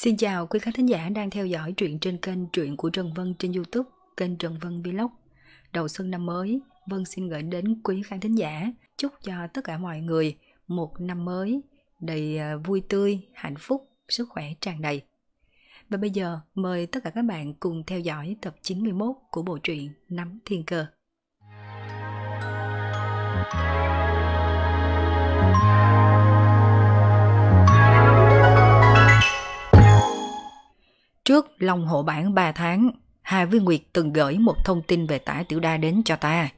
Xin chào quý khán thính giả đang theo dõi truyện trên kênh Truyện của Trần Vân trên Youtube, kênh Trần Vân Vlog. Đầu xuân năm mới, Vân xin gửi đến quý khán thính giả chúc cho tất cả mọi người một năm mới đầy ờ, vui tươi, hạnh phúc, sức khỏe tràn đầy. Và bây giờ mời tất cả các bạn cùng theo dõi tập 91 của bộ truyện Nắm Thiên Cơ. Thank Trước Long Hộ Bản 3 tháng, Hà Viên Nguyệt từng gửi một thông tin về tả tiểu đa đến cho ta.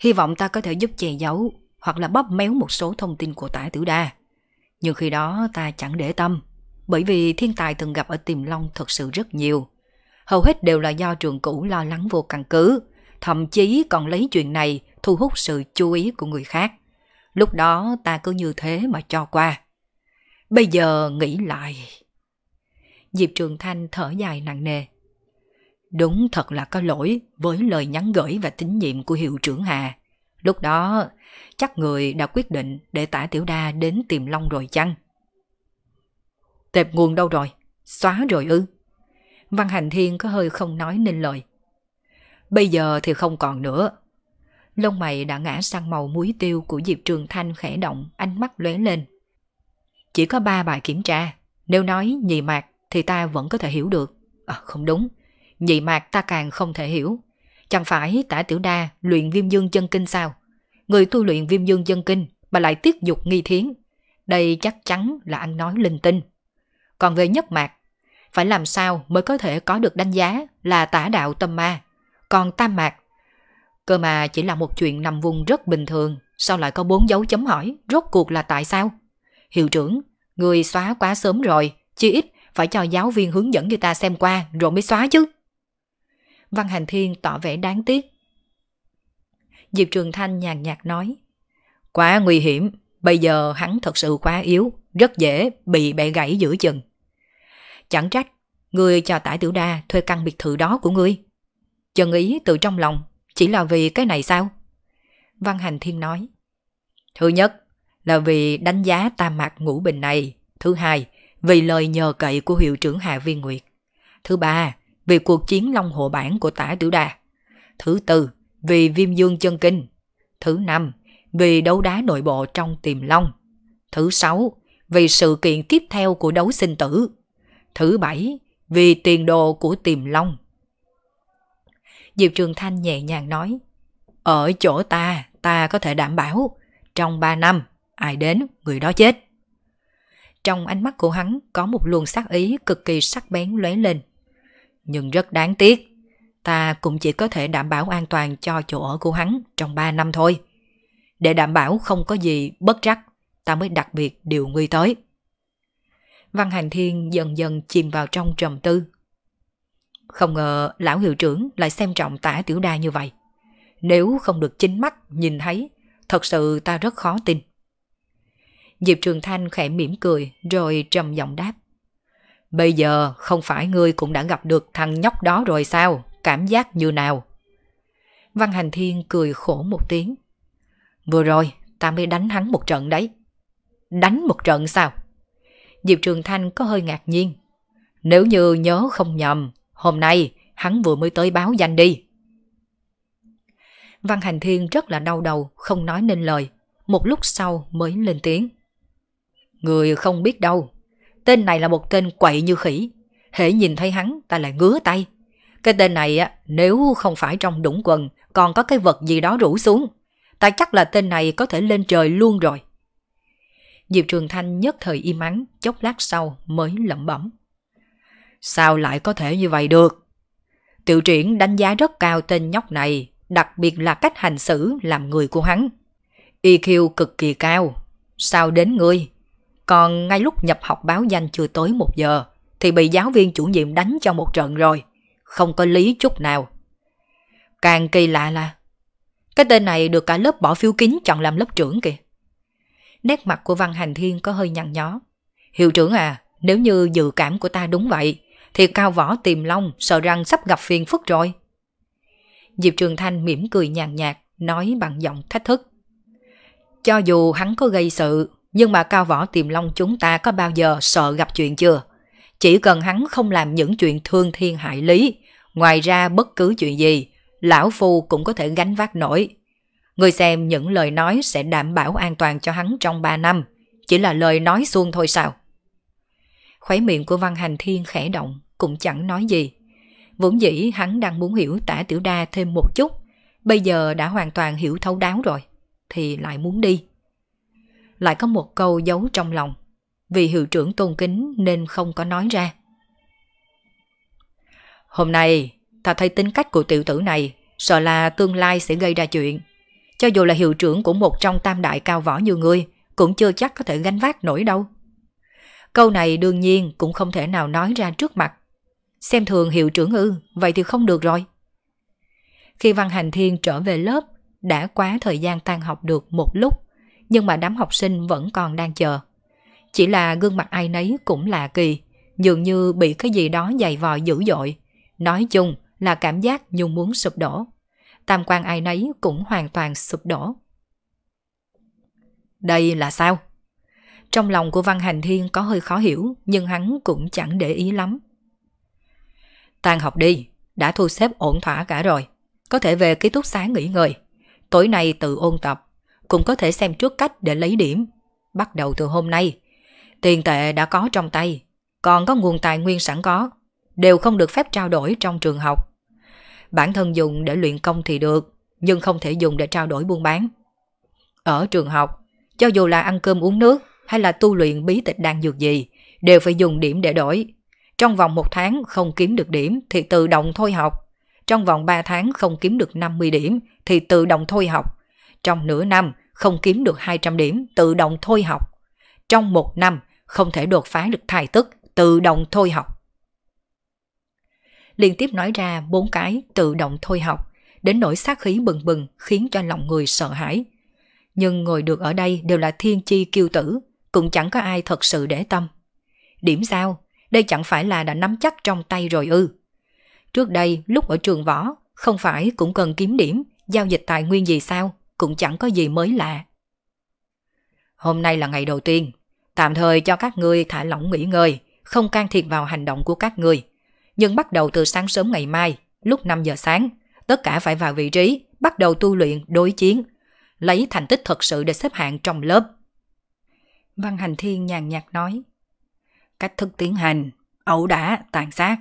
Hy vọng ta có thể giúp che giấu hoặc là bóp méo một số thông tin của tả tiểu đa. Nhưng khi đó ta chẳng để tâm, bởi vì thiên tài từng gặp ở Tiềm Long thật sự rất nhiều. Hầu hết đều là do trường cũ lo lắng vô căn cứ, thậm chí còn lấy chuyện này thu hút sự chú ý của người khác. Lúc đó ta cứ như thế mà cho qua. Bây giờ nghĩ lại, Diệp Trường Thanh thở dài nặng nề. Đúng thật là có lỗi với lời nhắn gửi và tín nhiệm của hiệu trưởng Hà. Lúc đó, chắc người đã quyết định để tả tiểu đa đến tìm Long rồi chăng? Tệp nguồn đâu rồi? Xóa rồi ư? Văn Hành Thiên có hơi không nói nên lời. Bây giờ thì không còn nữa. Lông mày đã ngã sang màu muối tiêu của Diệp Trường Thanh khẽ động, ánh mắt lóe lên. Chỉ có ba bài kiểm tra, nếu nói nhì mạc thì ta vẫn có thể hiểu được. À, không đúng, nhị mạc ta càng không thể hiểu. Chẳng phải tả tiểu đa luyện viêm dương chân kinh sao? Người tu luyện viêm dương chân kinh mà lại tiết dục nghi thiến. Đây chắc chắn là anh nói linh tinh. Còn về nhất mạc, phải làm sao mới có thể có được đánh giá là tả đạo tâm ma. Còn tam mạc, cơ mà chỉ là một chuyện nằm vùng rất bình thường, sao lại có bốn dấu chấm hỏi, rốt cuộc là tại sao? Hiệu trưởng, người xóa quá sớm rồi, chỉ ít phải cho giáo viên hướng dẫn người ta xem qua rồi mới xóa chứ. Văn Hành Thiên tỏ vẻ đáng tiếc. Diệp Trường Thanh nhàn nhạt nói, quá nguy hiểm, bây giờ hắn thật sự quá yếu, rất dễ bị bẻ gãy giữa chừng. Chẳng trách, người cho tải tiểu đa thuê căn biệt thự đó của ngươi. Trần ý từ trong lòng, chỉ là vì cái này sao? Văn Hành Thiên nói, thứ nhất là vì đánh giá tam mạc ngũ bình này, thứ hai vì lời nhờ cậy của hiệu trưởng Hạ Viên Nguyệt. Thứ ba, vì cuộc chiến Long Hộ Bản của Tả Tiểu Đà. Thứ tư, vì viêm dương chân kinh. Thứ năm, vì đấu đá nội bộ trong tiềm long. Thứ sáu, vì sự kiện tiếp theo của đấu sinh tử. Thứ bảy, vì tiền đồ của tiềm long. Diệp Trường Thanh nhẹ nhàng nói, ở chỗ ta, ta có thể đảm bảo, trong ba năm, ai đến, người đó chết. Trong ánh mắt của hắn có một luồng sát ý cực kỳ sắc bén lóe lên. Nhưng rất đáng tiếc, ta cũng chỉ có thể đảm bảo an toàn cho chỗ ở của hắn trong 3 năm thôi. Để đảm bảo không có gì bất trắc, ta mới đặc biệt điều nguy tới. Văn hành Thiên dần dần chìm vào trong trầm tư. Không ngờ lão hiệu trưởng lại xem trọng tả tiểu đa như vậy. Nếu không được chính mắt nhìn thấy, thật sự ta rất khó tin. Diệp Trường Thanh khẽ mỉm cười rồi trầm giọng đáp. Bây giờ không phải ngươi cũng đã gặp được thằng nhóc đó rồi sao? Cảm giác như nào? Văn Hành Thiên cười khổ một tiếng. Vừa rồi ta mới đánh hắn một trận đấy. Đánh một trận sao? Diệp Trường Thanh có hơi ngạc nhiên. Nếu như nhớ không nhầm, hôm nay hắn vừa mới tới báo danh đi. Văn Hành Thiên rất là đau đầu, không nói nên lời. Một lúc sau mới lên tiếng. Người không biết đâu. Tên này là một tên quậy như khỉ. Hễ nhìn thấy hắn ta lại ngứa tay. Cái tên này á, nếu không phải trong đũng quần còn có cái vật gì đó rủ xuống. Ta chắc là tên này có thể lên trời luôn rồi. Diệp Trường Thanh nhất thời im ắng, chốc lát sau mới lẩm bẩm. Sao lại có thể như vậy được? Tiểu triển đánh giá rất cao tên nhóc này, đặc biệt là cách hành xử làm người của hắn. EQ cực kỳ cao. Sao đến ngươi còn ngay lúc nhập học báo danh chưa tới một giờ thì bị giáo viên chủ nhiệm đánh cho một trận rồi. Không có lý chút nào. Càng kỳ lạ là cái tên này được cả lớp bỏ phiếu kín chọn làm lớp trưởng kìa. Nét mặt của Văn Hành Thiên có hơi nhăn nhó. Hiệu trưởng à, nếu như dự cảm của ta đúng vậy, thì cao võ tìm long sợ rằng sắp gặp phiền phức rồi. Diệp Trường Thanh mỉm cười nhàn nhạt, nói bằng giọng thách thức. Cho dù hắn có gây sự, nhưng mà cao võ tiềm long chúng ta có bao giờ sợ gặp chuyện chưa? Chỉ cần hắn không làm những chuyện thương thiên hại lý, ngoài ra bất cứ chuyện gì, lão phu cũng có thể gánh vác nổi. Người xem những lời nói sẽ đảm bảo an toàn cho hắn trong 3 năm, chỉ là lời nói suông thôi sao? Khóe miệng của Văn Hành Thiên khẽ động, cũng chẳng nói gì. Vốn dĩ hắn đang muốn hiểu tả tiểu đa thêm một chút, bây giờ đã hoàn toàn hiểu thấu đáo rồi, thì lại muốn đi lại có một câu giấu trong lòng. Vì hiệu trưởng tôn kính nên không có nói ra. Hôm nay, ta thấy tính cách của tiểu tử này sợ là tương lai sẽ gây ra chuyện. Cho dù là hiệu trưởng của một trong tam đại cao võ như ngươi, cũng chưa chắc có thể gánh vác nổi đâu. Câu này đương nhiên cũng không thể nào nói ra trước mặt. Xem thường hiệu trưởng ư, vậy thì không được rồi. Khi Văn Hành Thiên trở về lớp, đã quá thời gian tan học được một lúc, nhưng mà đám học sinh vẫn còn đang chờ. Chỉ là gương mặt ai nấy cũng lạ kỳ, dường như bị cái gì đó dày vò dữ dội. Nói chung là cảm giác Nhung muốn sụp đổ. Tam quan ai nấy cũng hoàn toàn sụp đổ. Đây là sao? Trong lòng của Văn Hành Thiên có hơi khó hiểu, nhưng hắn cũng chẳng để ý lắm. Tan học đi, đã thu xếp ổn thỏa cả rồi. Có thể về ký túc xá nghỉ ngơi. Tối nay tự ôn tập, cũng có thể xem trước cách để lấy điểm. Bắt đầu từ hôm nay, tiền tệ đã có trong tay, còn có nguồn tài nguyên sẵn có, đều không được phép trao đổi trong trường học. Bản thân dùng để luyện công thì được, nhưng không thể dùng để trao đổi buôn bán. Ở trường học, cho dù là ăn cơm uống nước hay là tu luyện bí tịch đang dược gì, đều phải dùng điểm để đổi. Trong vòng một tháng không kiếm được điểm thì tự động thôi học. Trong vòng 3 tháng không kiếm được 50 điểm thì tự động thôi học. Trong nửa năm, không kiếm được 200 điểm, tự động thôi học. Trong một năm, không thể đột phá được thai tức, tự động thôi học. Liên tiếp nói ra bốn cái tự động thôi học, đến nỗi sát khí bừng bừng khiến cho lòng người sợ hãi. Nhưng ngồi được ở đây đều là thiên chi kiêu tử, cũng chẳng có ai thật sự để tâm. Điểm sao? Đây chẳng phải là đã nắm chắc trong tay rồi ư. Trước đây, lúc ở trường võ, không phải cũng cần kiếm điểm, giao dịch tài nguyên gì sao? cũng chẳng có gì mới lạ. Hôm nay là ngày đầu tiên, tạm thời cho các ngươi thả lỏng nghỉ ngơi, không can thiệp vào hành động của các ngươi. Nhưng bắt đầu từ sáng sớm ngày mai, lúc 5 giờ sáng, tất cả phải vào vị trí, bắt đầu tu luyện đối chiến, lấy thành tích thật sự để xếp hạng trong lớp. Văn Hành Thiên nhàn nhạt nói, cách thức tiến hành, ẩu đả, tàn sát.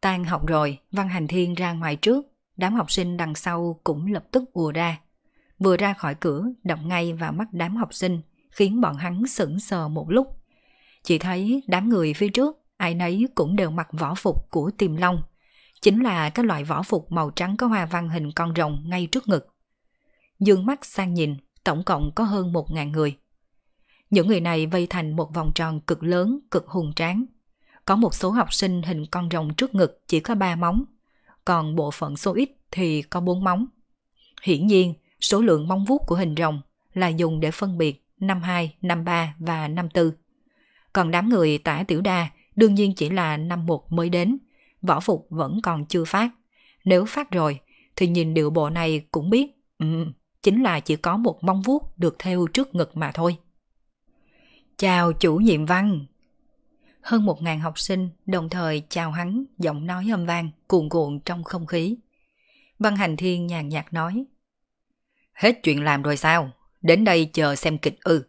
Tan học rồi, Văn Hành Thiên ra ngoài trước, đám học sinh đằng sau cũng lập tức ùa ra. Vừa ra khỏi cửa, động ngay vào mắt đám học sinh, khiến bọn hắn sững sờ một lúc. Chỉ thấy đám người phía trước, ai nấy cũng đều mặc võ phục của tiềm long. Chính là cái loại võ phục màu trắng có hoa văn hình con rồng ngay trước ngực. Dương mắt sang nhìn, tổng cộng có hơn một ngàn người. Những người này vây thành một vòng tròn cực lớn, cực hùng tráng. Có một số học sinh hình con rồng trước ngực chỉ có ba móng, còn bộ phận số ít thì có bốn móng. Hiển nhiên, số lượng móng vuốt của hình rồng là dùng để phân biệt năm 2, năm 3 và năm 4. Còn đám người tả tiểu đa đương nhiên chỉ là năm 1 mới đến, võ phục vẫn còn chưa phát. Nếu phát rồi, thì nhìn điệu bộ này cũng biết, ừ, chính là chỉ có một móng vuốt được theo trước ngực mà thôi. Chào chủ nhiệm văn, hơn một ngàn học sinh đồng thời chào hắn giọng nói âm vang cuồn cuộn trong không khí. Văn Hành Thiên nhàn nhạt nói Hết chuyện làm rồi sao? Đến đây chờ xem kịch ư. Ừ.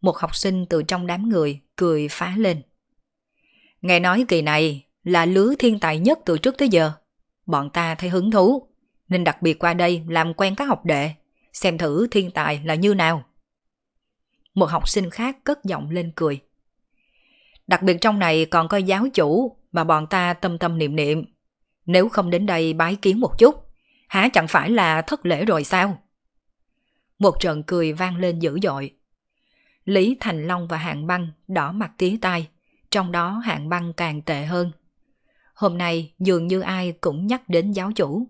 Một học sinh từ trong đám người cười phá lên. Nghe nói kỳ này là lứa thiên tài nhất từ trước tới giờ. Bọn ta thấy hứng thú, nên đặc biệt qua đây làm quen các học đệ, xem thử thiên tài là như nào. Một học sinh khác cất giọng lên cười. Đặc biệt trong này còn có giáo chủ mà bọn ta tâm tâm niệm niệm. Nếu không đến đây bái kiến một chút, há chẳng phải là thất lễ rồi sao? Một trận cười vang lên dữ dội. Lý Thành Long và Hạng Băng đỏ mặt tía tai, trong đó Hạng Băng càng tệ hơn. Hôm nay dường như ai cũng nhắc đến giáo chủ,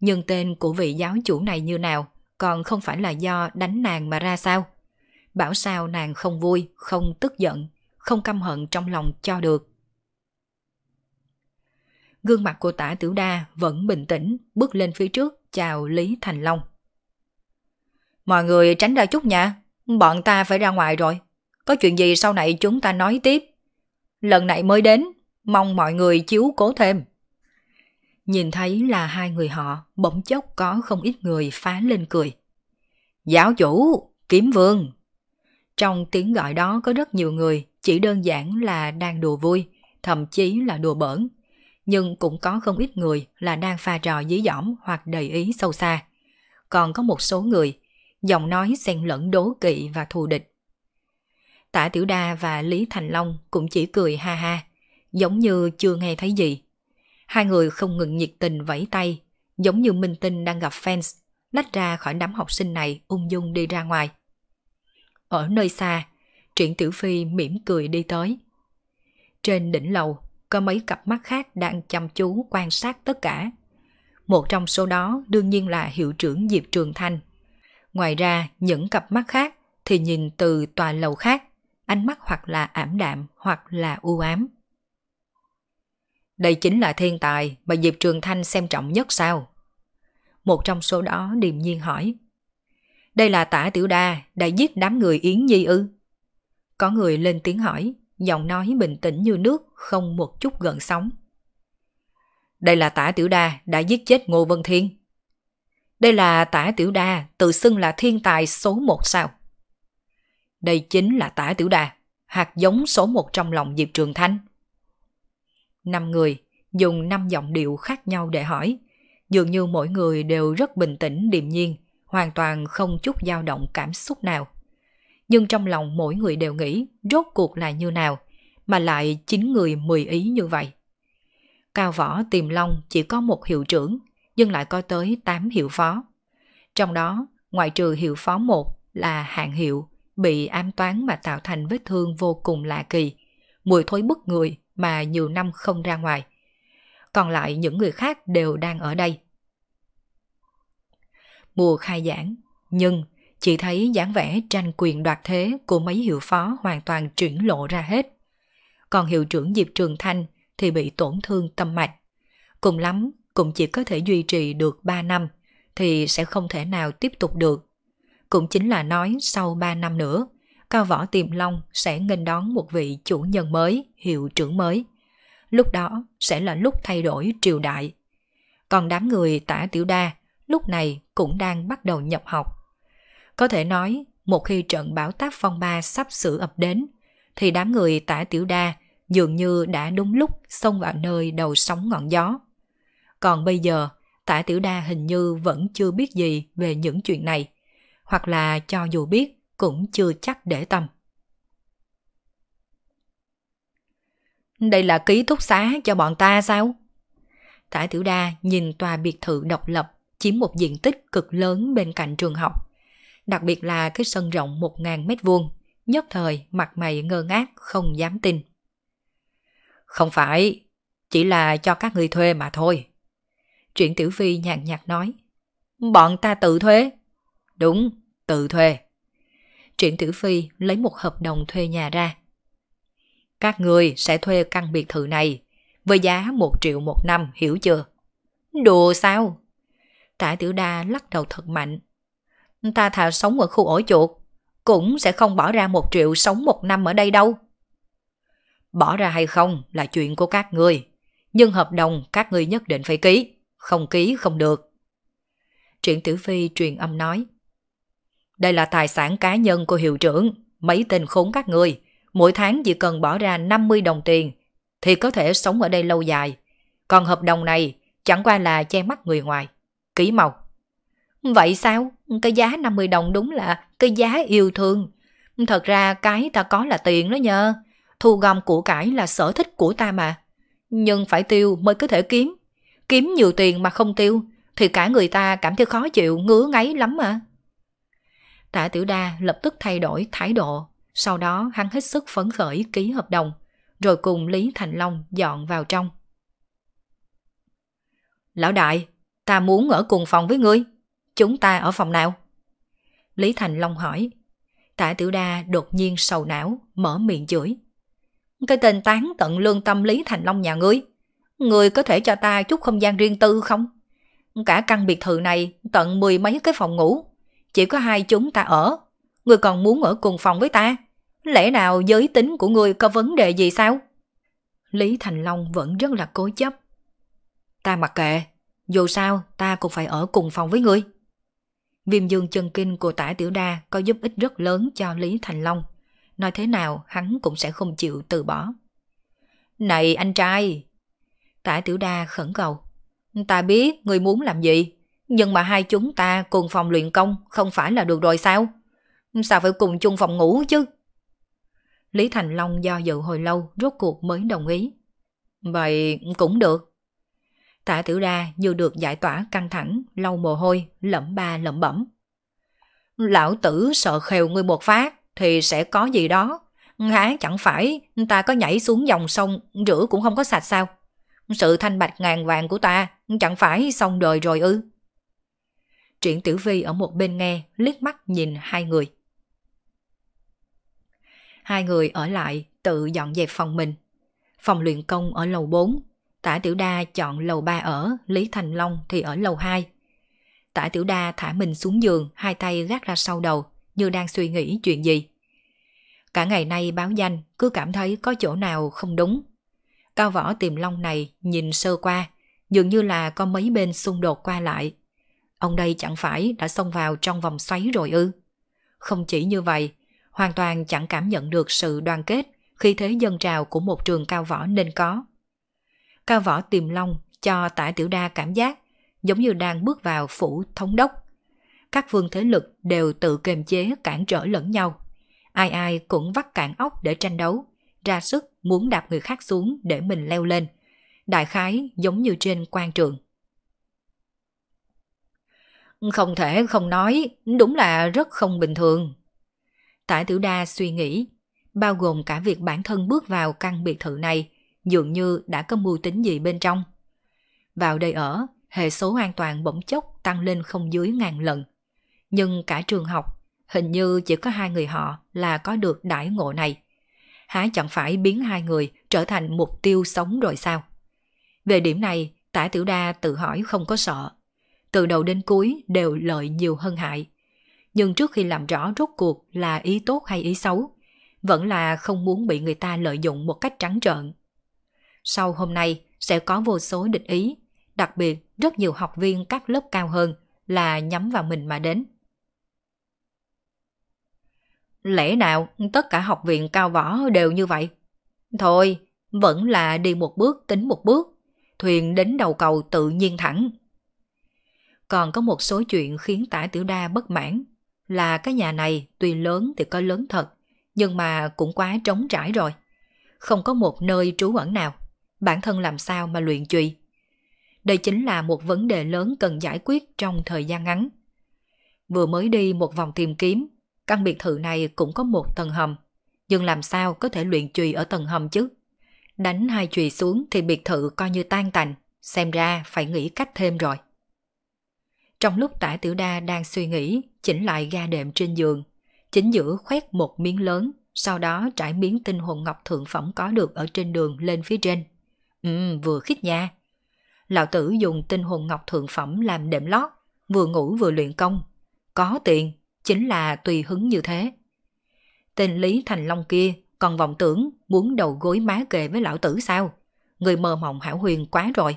nhưng tên của vị giáo chủ này như nào còn không phải là do đánh nàng mà ra sao? Bảo sao nàng không vui, không tức giận không căm hận trong lòng cho được. Gương mặt của tả tiểu đa vẫn bình tĩnh, bước lên phía trước chào Lý Thành Long. Mọi người tránh ra chút nha, bọn ta phải ra ngoài rồi. Có chuyện gì sau này chúng ta nói tiếp. Lần này mới đến, mong mọi người chiếu cố thêm. Nhìn thấy là hai người họ, bỗng chốc có không ít người phá lên cười. Giáo chủ, kiếm vương. Trong tiếng gọi đó có rất nhiều người, chỉ đơn giản là đang đùa vui, thậm chí là đùa bỡn. Nhưng cũng có không ít người là đang pha trò dí dỏm hoặc đầy ý sâu xa. Còn có một số người, giọng nói xen lẫn đố kỵ và thù địch. Tả Tiểu Đa và Lý Thành Long cũng chỉ cười ha ha, giống như chưa nghe thấy gì. Hai người không ngừng nhiệt tình vẫy tay, giống như minh tinh đang gặp fans, lách ra khỏi đám học sinh này ung dung đi ra ngoài. Ở nơi xa, Triển Tiểu Phi mỉm cười đi tới. Trên đỉnh lầu, có mấy cặp mắt khác đang chăm chú quan sát tất cả. Một trong số đó đương nhiên là hiệu trưởng Diệp Trường Thanh. Ngoài ra, những cặp mắt khác thì nhìn từ tòa lầu khác, ánh mắt hoặc là ảm đạm hoặc là u ám. Đây chính là thiên tài mà Diệp Trường Thanh xem trọng nhất sao? Một trong số đó điềm nhiên hỏi. Đây là tả tiểu đa đã giết đám người Yến Nhi ư? Có người lên tiếng hỏi, giọng nói bình tĩnh như nước, không một chút gần sóng. Đây là tả tiểu đa đã giết chết Ngô Vân Thiên. Đây là tả tiểu đa tự xưng là thiên tài số một sao. Đây chính là tả tiểu đa, hạt giống số một trong lòng Diệp Trường Thanh. Năm người dùng năm giọng điệu khác nhau để hỏi. Dường như mỗi người đều rất bình tĩnh điềm nhiên, hoàn toàn không chút dao động cảm xúc nào nhưng trong lòng mỗi người đều nghĩ rốt cuộc là như nào, mà lại chính người mười ý như vậy. Cao Võ Tiềm Long chỉ có một hiệu trưởng, nhưng lại có tới tám hiệu phó. Trong đó, ngoại trừ hiệu phó một là hạng hiệu, bị ám toán mà tạo thành vết thương vô cùng lạ kỳ, mùi thối bức người mà nhiều năm không ra ngoài. Còn lại những người khác đều đang ở đây. Mùa khai giảng, nhưng chỉ thấy dáng vẻ tranh quyền đoạt thế của mấy hiệu phó hoàn toàn triển lộ ra hết. Còn hiệu trưởng Diệp Trường Thanh thì bị tổn thương tâm mạch. Cùng lắm, cũng chỉ có thể duy trì được 3 năm, thì sẽ không thể nào tiếp tục được. Cũng chính là nói sau 3 năm nữa, Cao Võ Tiềm Long sẽ nghênh đón một vị chủ nhân mới, hiệu trưởng mới. Lúc đó sẽ là lúc thay đổi triều đại. Còn đám người tả tiểu đa lúc này cũng đang bắt đầu nhập học. Có thể nói, một khi trận bão táp phong ba sắp sửa ập đến, thì đám người tả tiểu đa dường như đã đúng lúc xông vào nơi đầu sóng ngọn gió. Còn bây giờ, tả tiểu đa hình như vẫn chưa biết gì về những chuyện này, hoặc là cho dù biết cũng chưa chắc để tâm. Đây là ký túc xá cho bọn ta sao? Tả Tiểu Đa nhìn tòa biệt thự độc lập chiếm một diện tích cực lớn bên cạnh trường học đặc biệt là cái sân rộng 1.000 mét vuông, nhất thời mặt mày ngơ ngác không dám tin. Không phải, chỉ là cho các người thuê mà thôi. Truyện Tiểu Phi nhàn nhạt nói. Bọn ta tự thuê. Đúng, tự thuê. Truyện Tiểu Phi lấy một hợp đồng thuê nhà ra. Các người sẽ thuê căn biệt thự này với giá 1 triệu một năm, hiểu chưa? Đùa sao? Tả Tiểu Đa lắc đầu thật mạnh, Ta thà sống ở khu ổ chuột, cũng sẽ không bỏ ra một triệu sống một năm ở đây đâu. Bỏ ra hay không là chuyện của các người, nhưng hợp đồng các người nhất định phải ký, không ký không được. Triển Tử Phi truyền âm nói. Đây là tài sản cá nhân của hiệu trưởng, mấy tên khốn các người, mỗi tháng chỉ cần bỏ ra 50 đồng tiền thì có thể sống ở đây lâu dài. Còn hợp đồng này chẳng qua là che mắt người ngoài. Ký màu. Vậy sao? cái giá 50 đồng đúng là cái giá yêu thương. Thật ra cái ta có là tiền đó nhờ. Thu gom của cải là sở thích của ta mà. Nhưng phải tiêu mới có thể kiếm. Kiếm nhiều tiền mà không tiêu thì cả người ta cảm thấy khó chịu, ngứa ngáy lắm mà. Tạ Tiểu Đa lập tức thay đổi thái độ. Sau đó hắn hết sức phấn khởi ký hợp đồng rồi cùng Lý Thành Long dọn vào trong. Lão đại, ta muốn ở cùng phòng với ngươi chúng ta ở phòng nào? Lý Thành Long hỏi. Tạ Tiểu Đa đột nhiên sầu não, mở miệng chửi. Cái tên tán tận lương tâm Lý Thành Long nhà ngươi. Ngươi có thể cho ta chút không gian riêng tư không? Cả căn biệt thự này tận mười mấy cái phòng ngủ. Chỉ có hai chúng ta ở. Ngươi còn muốn ở cùng phòng với ta? Lẽ nào giới tính của ngươi có vấn đề gì sao? Lý Thành Long vẫn rất là cố chấp. Ta mặc kệ, dù sao ta cũng phải ở cùng phòng với ngươi. Viêm dương chân kinh của tả tiểu đa có giúp ích rất lớn cho Lý Thành Long. Nói thế nào hắn cũng sẽ không chịu từ bỏ. Này anh trai! Tả tiểu đa khẩn cầu. Ta biết người muốn làm gì, nhưng mà hai chúng ta cùng phòng luyện công không phải là được rồi sao? Sao phải cùng chung phòng ngủ chứ? Lý Thành Long do dự hồi lâu rốt cuộc mới đồng ý. Vậy cũng được tạ tiểu đa như được giải tỏa căng thẳng, lau mồ hôi, lẩm ba lẩm bẩm. Lão tử sợ khều ngươi một phát thì sẽ có gì đó. Há chẳng phải ta có nhảy xuống dòng sông rửa cũng không có sạch sao? Sự thanh bạch ngàn vàng của ta chẳng phải xong đời rồi ư? Triển tiểu Vi ở một bên nghe, liếc mắt nhìn hai người. Hai người ở lại tự dọn dẹp phòng mình. Phòng luyện công ở lầu 4 Tả Tiểu Đa chọn lầu 3 ở, Lý Thành Long thì ở lầu 2. Tả Tiểu Đa thả mình xuống giường, hai tay gác ra sau đầu, như đang suy nghĩ chuyện gì. Cả ngày nay báo danh, cứ cảm thấy có chỗ nào không đúng. Cao võ tìm Long này nhìn sơ qua, dường như là có mấy bên xung đột qua lại. Ông đây chẳng phải đã xông vào trong vòng xoáy rồi ư. Không chỉ như vậy, hoàn toàn chẳng cảm nhận được sự đoàn kết khi thế dân trào của một trường cao võ nên có. Cao võ tìm long cho tả tiểu đa cảm giác giống như đang bước vào phủ thống đốc. Các vương thế lực đều tự kềm chế cản trở lẫn nhau. Ai ai cũng vắt cạn óc để tranh đấu, ra sức muốn đạp người khác xuống để mình leo lên. Đại khái giống như trên quan trường. Không thể không nói, đúng là rất không bình thường. Tả Tiểu Đa suy nghĩ, bao gồm cả việc bản thân bước vào căn biệt thự này dường như đã có mưu tính gì bên trong. Vào đây ở, hệ số an toàn bỗng chốc tăng lên không dưới ngàn lần. Nhưng cả trường học, hình như chỉ có hai người họ là có được đãi ngộ này. Há chẳng phải biến hai người trở thành mục tiêu sống rồi sao? Về điểm này, tả tiểu đa tự hỏi không có sợ. Từ đầu đến cuối đều lợi nhiều hơn hại. Nhưng trước khi làm rõ rốt cuộc là ý tốt hay ý xấu, vẫn là không muốn bị người ta lợi dụng một cách trắng trợn. Sau hôm nay sẽ có vô số địch ý, đặc biệt rất nhiều học viên các lớp cao hơn là nhắm vào mình mà đến. Lẽ nào tất cả học viện cao võ đều như vậy? Thôi, vẫn là đi một bước tính một bước, thuyền đến đầu cầu tự nhiên thẳng. Còn có một số chuyện khiến tả tiểu đa bất mãn là cái nhà này tuy lớn thì có lớn thật, nhưng mà cũng quá trống trải rồi. Không có một nơi trú ẩn nào bản thân làm sao mà luyện trùy. Đây chính là một vấn đề lớn cần giải quyết trong thời gian ngắn. Vừa mới đi một vòng tìm kiếm, căn biệt thự này cũng có một tầng hầm, nhưng làm sao có thể luyện trùy ở tầng hầm chứ? Đánh hai chùy xuống thì biệt thự coi như tan tành, xem ra phải nghĩ cách thêm rồi. Trong lúc tả tiểu đa đang suy nghĩ, chỉnh lại ga đệm trên giường, chính giữa khoét một miếng lớn, sau đó trải miếng tinh hồn ngọc thượng phẩm có được ở trên đường lên phía trên. Ừ, vừa khít nha. Lão tử dùng tinh hồn ngọc thượng phẩm làm đệm lót, vừa ngủ vừa luyện công. Có tiền, chính là tùy hứng như thế. Tên Lý Thành Long kia còn vọng tưởng muốn đầu gối má kề với lão tử sao? Người mơ mộng hảo huyền quá rồi.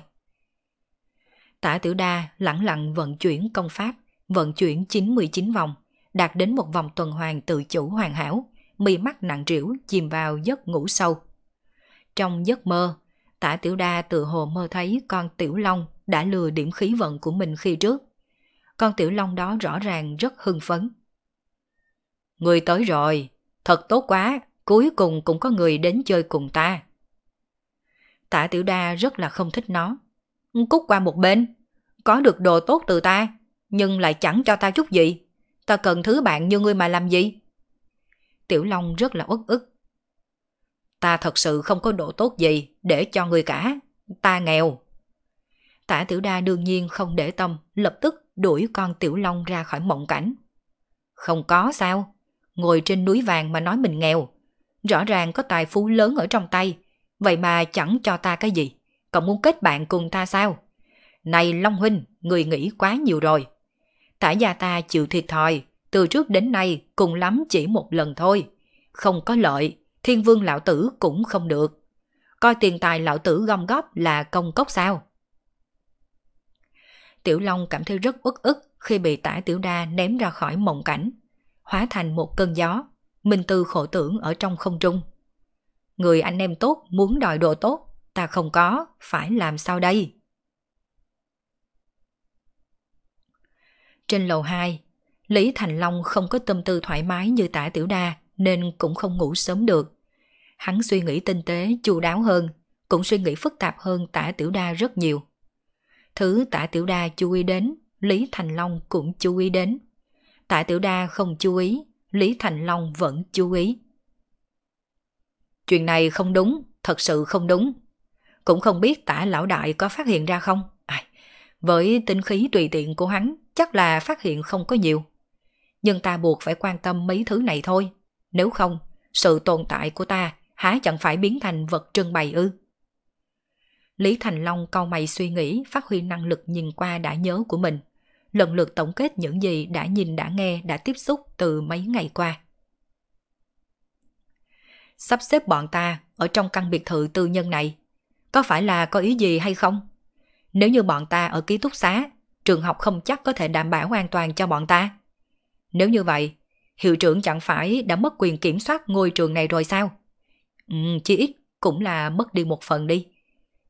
Tả tử đa lặng lặng vận chuyển công pháp, vận chuyển 99 vòng, đạt đến một vòng tuần hoàn tự chủ hoàn hảo, mi mắt nặng trĩu chìm vào giấc ngủ sâu. Trong giấc mơ, tả tiểu đa tự hồ mơ thấy con tiểu long đã lừa điểm khí vận của mình khi trước. Con tiểu long đó rõ ràng rất hưng phấn. Người tới rồi, thật tốt quá, cuối cùng cũng có người đến chơi cùng ta. Tả tiểu đa rất là không thích nó. Cút qua một bên, có được đồ tốt từ ta, nhưng lại chẳng cho ta chút gì. Ta cần thứ bạn như ngươi mà làm gì? Tiểu Long rất là uất ức. Ta thật sự không có độ tốt gì để cho người cả. Ta nghèo. Tả tiểu đa đương nhiên không để tâm, lập tức đuổi con tiểu long ra khỏi mộng cảnh. Không có sao? Ngồi trên núi vàng mà nói mình nghèo. Rõ ràng có tài phú lớn ở trong tay, vậy mà chẳng cho ta cái gì. Cậu muốn kết bạn cùng ta sao? Này Long Huynh, người nghĩ quá nhiều rồi. Tả gia ta chịu thiệt thòi, từ trước đến nay cùng lắm chỉ một lần thôi. Không có lợi, thiên vương lão tử cũng không được. Coi tiền tài lão tử gom góp là công cốc sao? Tiểu Long cảm thấy rất uất ức khi bị tả Tiểu Đa ném ra khỏi mộng cảnh, hóa thành một cơn gió, mình Tư khổ tưởng ở trong không trung. Người anh em tốt muốn đòi đồ tốt, ta không có, phải làm sao đây? Trên lầu 2, Lý Thành Long không có tâm tư thoải mái như tả Tiểu Đa, nên cũng không ngủ sớm được. Hắn suy nghĩ tinh tế, chu đáo hơn, cũng suy nghĩ phức tạp hơn tả tiểu đa rất nhiều. Thứ tả tiểu đa chú ý đến, Lý Thành Long cũng chú ý đến. Tả tiểu đa không chú ý, Lý Thành Long vẫn chú ý. Chuyện này không đúng, thật sự không đúng. Cũng không biết tả lão đại có phát hiện ra không. À, với tinh khí tùy tiện của hắn, chắc là phát hiện không có nhiều. Nhưng ta buộc phải quan tâm mấy thứ này thôi. Nếu không, sự tồn tại của ta há chẳng phải biến thành vật trưng bày ư? Lý Thành Long cau mày suy nghĩ, phát huy năng lực nhìn qua đã nhớ của mình, lần lượt tổng kết những gì đã nhìn đã nghe đã tiếp xúc từ mấy ngày qua. Sắp xếp bọn ta ở trong căn biệt thự tư nhân này, có phải là có ý gì hay không? Nếu như bọn ta ở ký túc xá, trường học không chắc có thể đảm bảo an toàn cho bọn ta. Nếu như vậy, hiệu trưởng chẳng phải đã mất quyền kiểm soát ngôi trường này rồi sao? Ừ, chỉ ít cũng là mất đi một phần đi.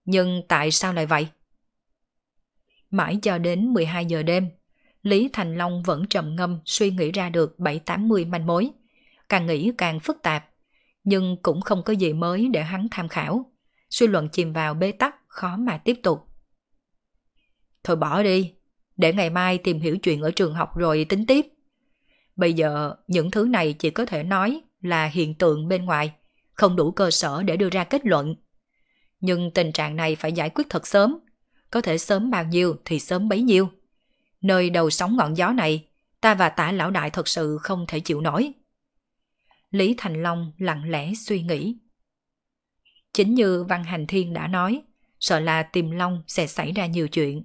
Nhưng tại sao lại vậy? Mãi cho đến 12 giờ đêm, Lý Thành Long vẫn trầm ngâm suy nghĩ ra được 7-80 manh mối. Càng nghĩ càng phức tạp, nhưng cũng không có gì mới để hắn tham khảo. Suy luận chìm vào bế tắc, khó mà tiếp tục. Thôi bỏ đi, để ngày mai tìm hiểu chuyện ở trường học rồi tính tiếp. Bây giờ, những thứ này chỉ có thể nói là hiện tượng bên ngoài, không đủ cơ sở để đưa ra kết luận. Nhưng tình trạng này phải giải quyết thật sớm, có thể sớm bao nhiêu thì sớm bấy nhiêu. Nơi đầu sóng ngọn gió này, ta và tả lão đại thật sự không thể chịu nổi. Lý Thành Long lặng lẽ suy nghĩ. Chính như Văn Hành Thiên đã nói, sợ là tìm Long sẽ xảy ra nhiều chuyện.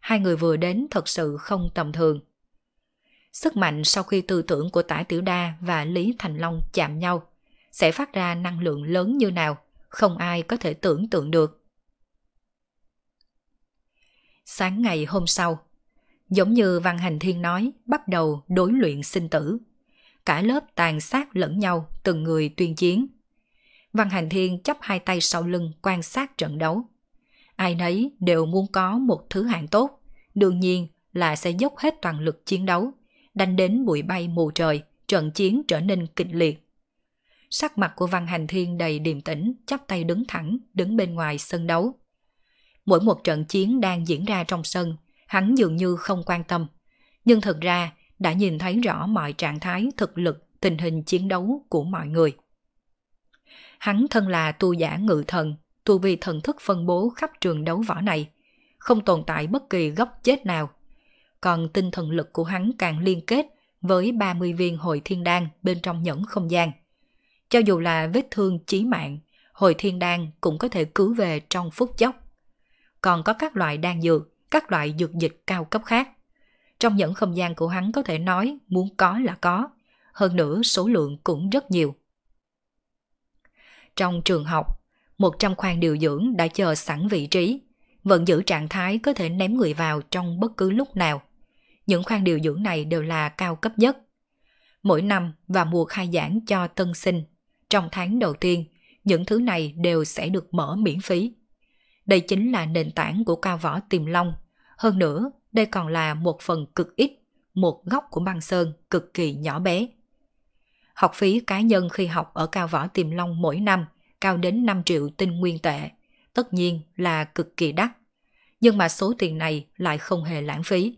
Hai người vừa đến thật sự không tầm thường. Sức mạnh sau khi tư tưởng của Tả Tiểu Đa và Lý Thành Long chạm nhau sẽ phát ra năng lượng lớn như nào, không ai có thể tưởng tượng được. Sáng ngày hôm sau, giống như Văn Hành Thiên nói, bắt đầu đối luyện sinh tử. Cả lớp tàn sát lẫn nhau, từng người tuyên chiến. Văn Hành Thiên chấp hai tay sau lưng quan sát trận đấu. Ai nấy đều muốn có một thứ hạng tốt, đương nhiên là sẽ dốc hết toàn lực chiến đấu – đánh đến bụi bay mù trời, trận chiến trở nên kịch liệt. Sắc mặt của Văn Hành Thiên đầy điềm tĩnh, chắp tay đứng thẳng, đứng bên ngoài sân đấu. Mỗi một trận chiến đang diễn ra trong sân, hắn dường như không quan tâm. Nhưng thật ra, đã nhìn thấy rõ mọi trạng thái, thực lực, tình hình chiến đấu của mọi người. Hắn thân là tu giả ngự thần, tu vi thần thức phân bố khắp trường đấu võ này. Không tồn tại bất kỳ góc chết nào còn tinh thần lực của hắn càng liên kết với 30 viên hồi thiên đan bên trong nhẫn không gian. Cho dù là vết thương chí mạng, hồi thiên đan cũng có thể cứu về trong phút chốc. Còn có các loại đan dược, các loại dược dịch cao cấp khác. Trong nhẫn không gian của hắn có thể nói muốn có là có, hơn nữa số lượng cũng rất nhiều. Trong trường học, 100 khoang điều dưỡng đã chờ sẵn vị trí, vẫn giữ trạng thái có thể ném người vào trong bất cứ lúc nào những khoan điều dưỡng này đều là cao cấp nhất. Mỗi năm và mùa khai giảng cho tân sinh, trong tháng đầu tiên, những thứ này đều sẽ được mở miễn phí. Đây chính là nền tảng của cao võ tiềm long. Hơn nữa, đây còn là một phần cực ít, một góc của băng sơn cực kỳ nhỏ bé. Học phí cá nhân khi học ở cao võ tiềm long mỗi năm cao đến 5 triệu tinh nguyên tệ, tất nhiên là cực kỳ đắt. Nhưng mà số tiền này lại không hề lãng phí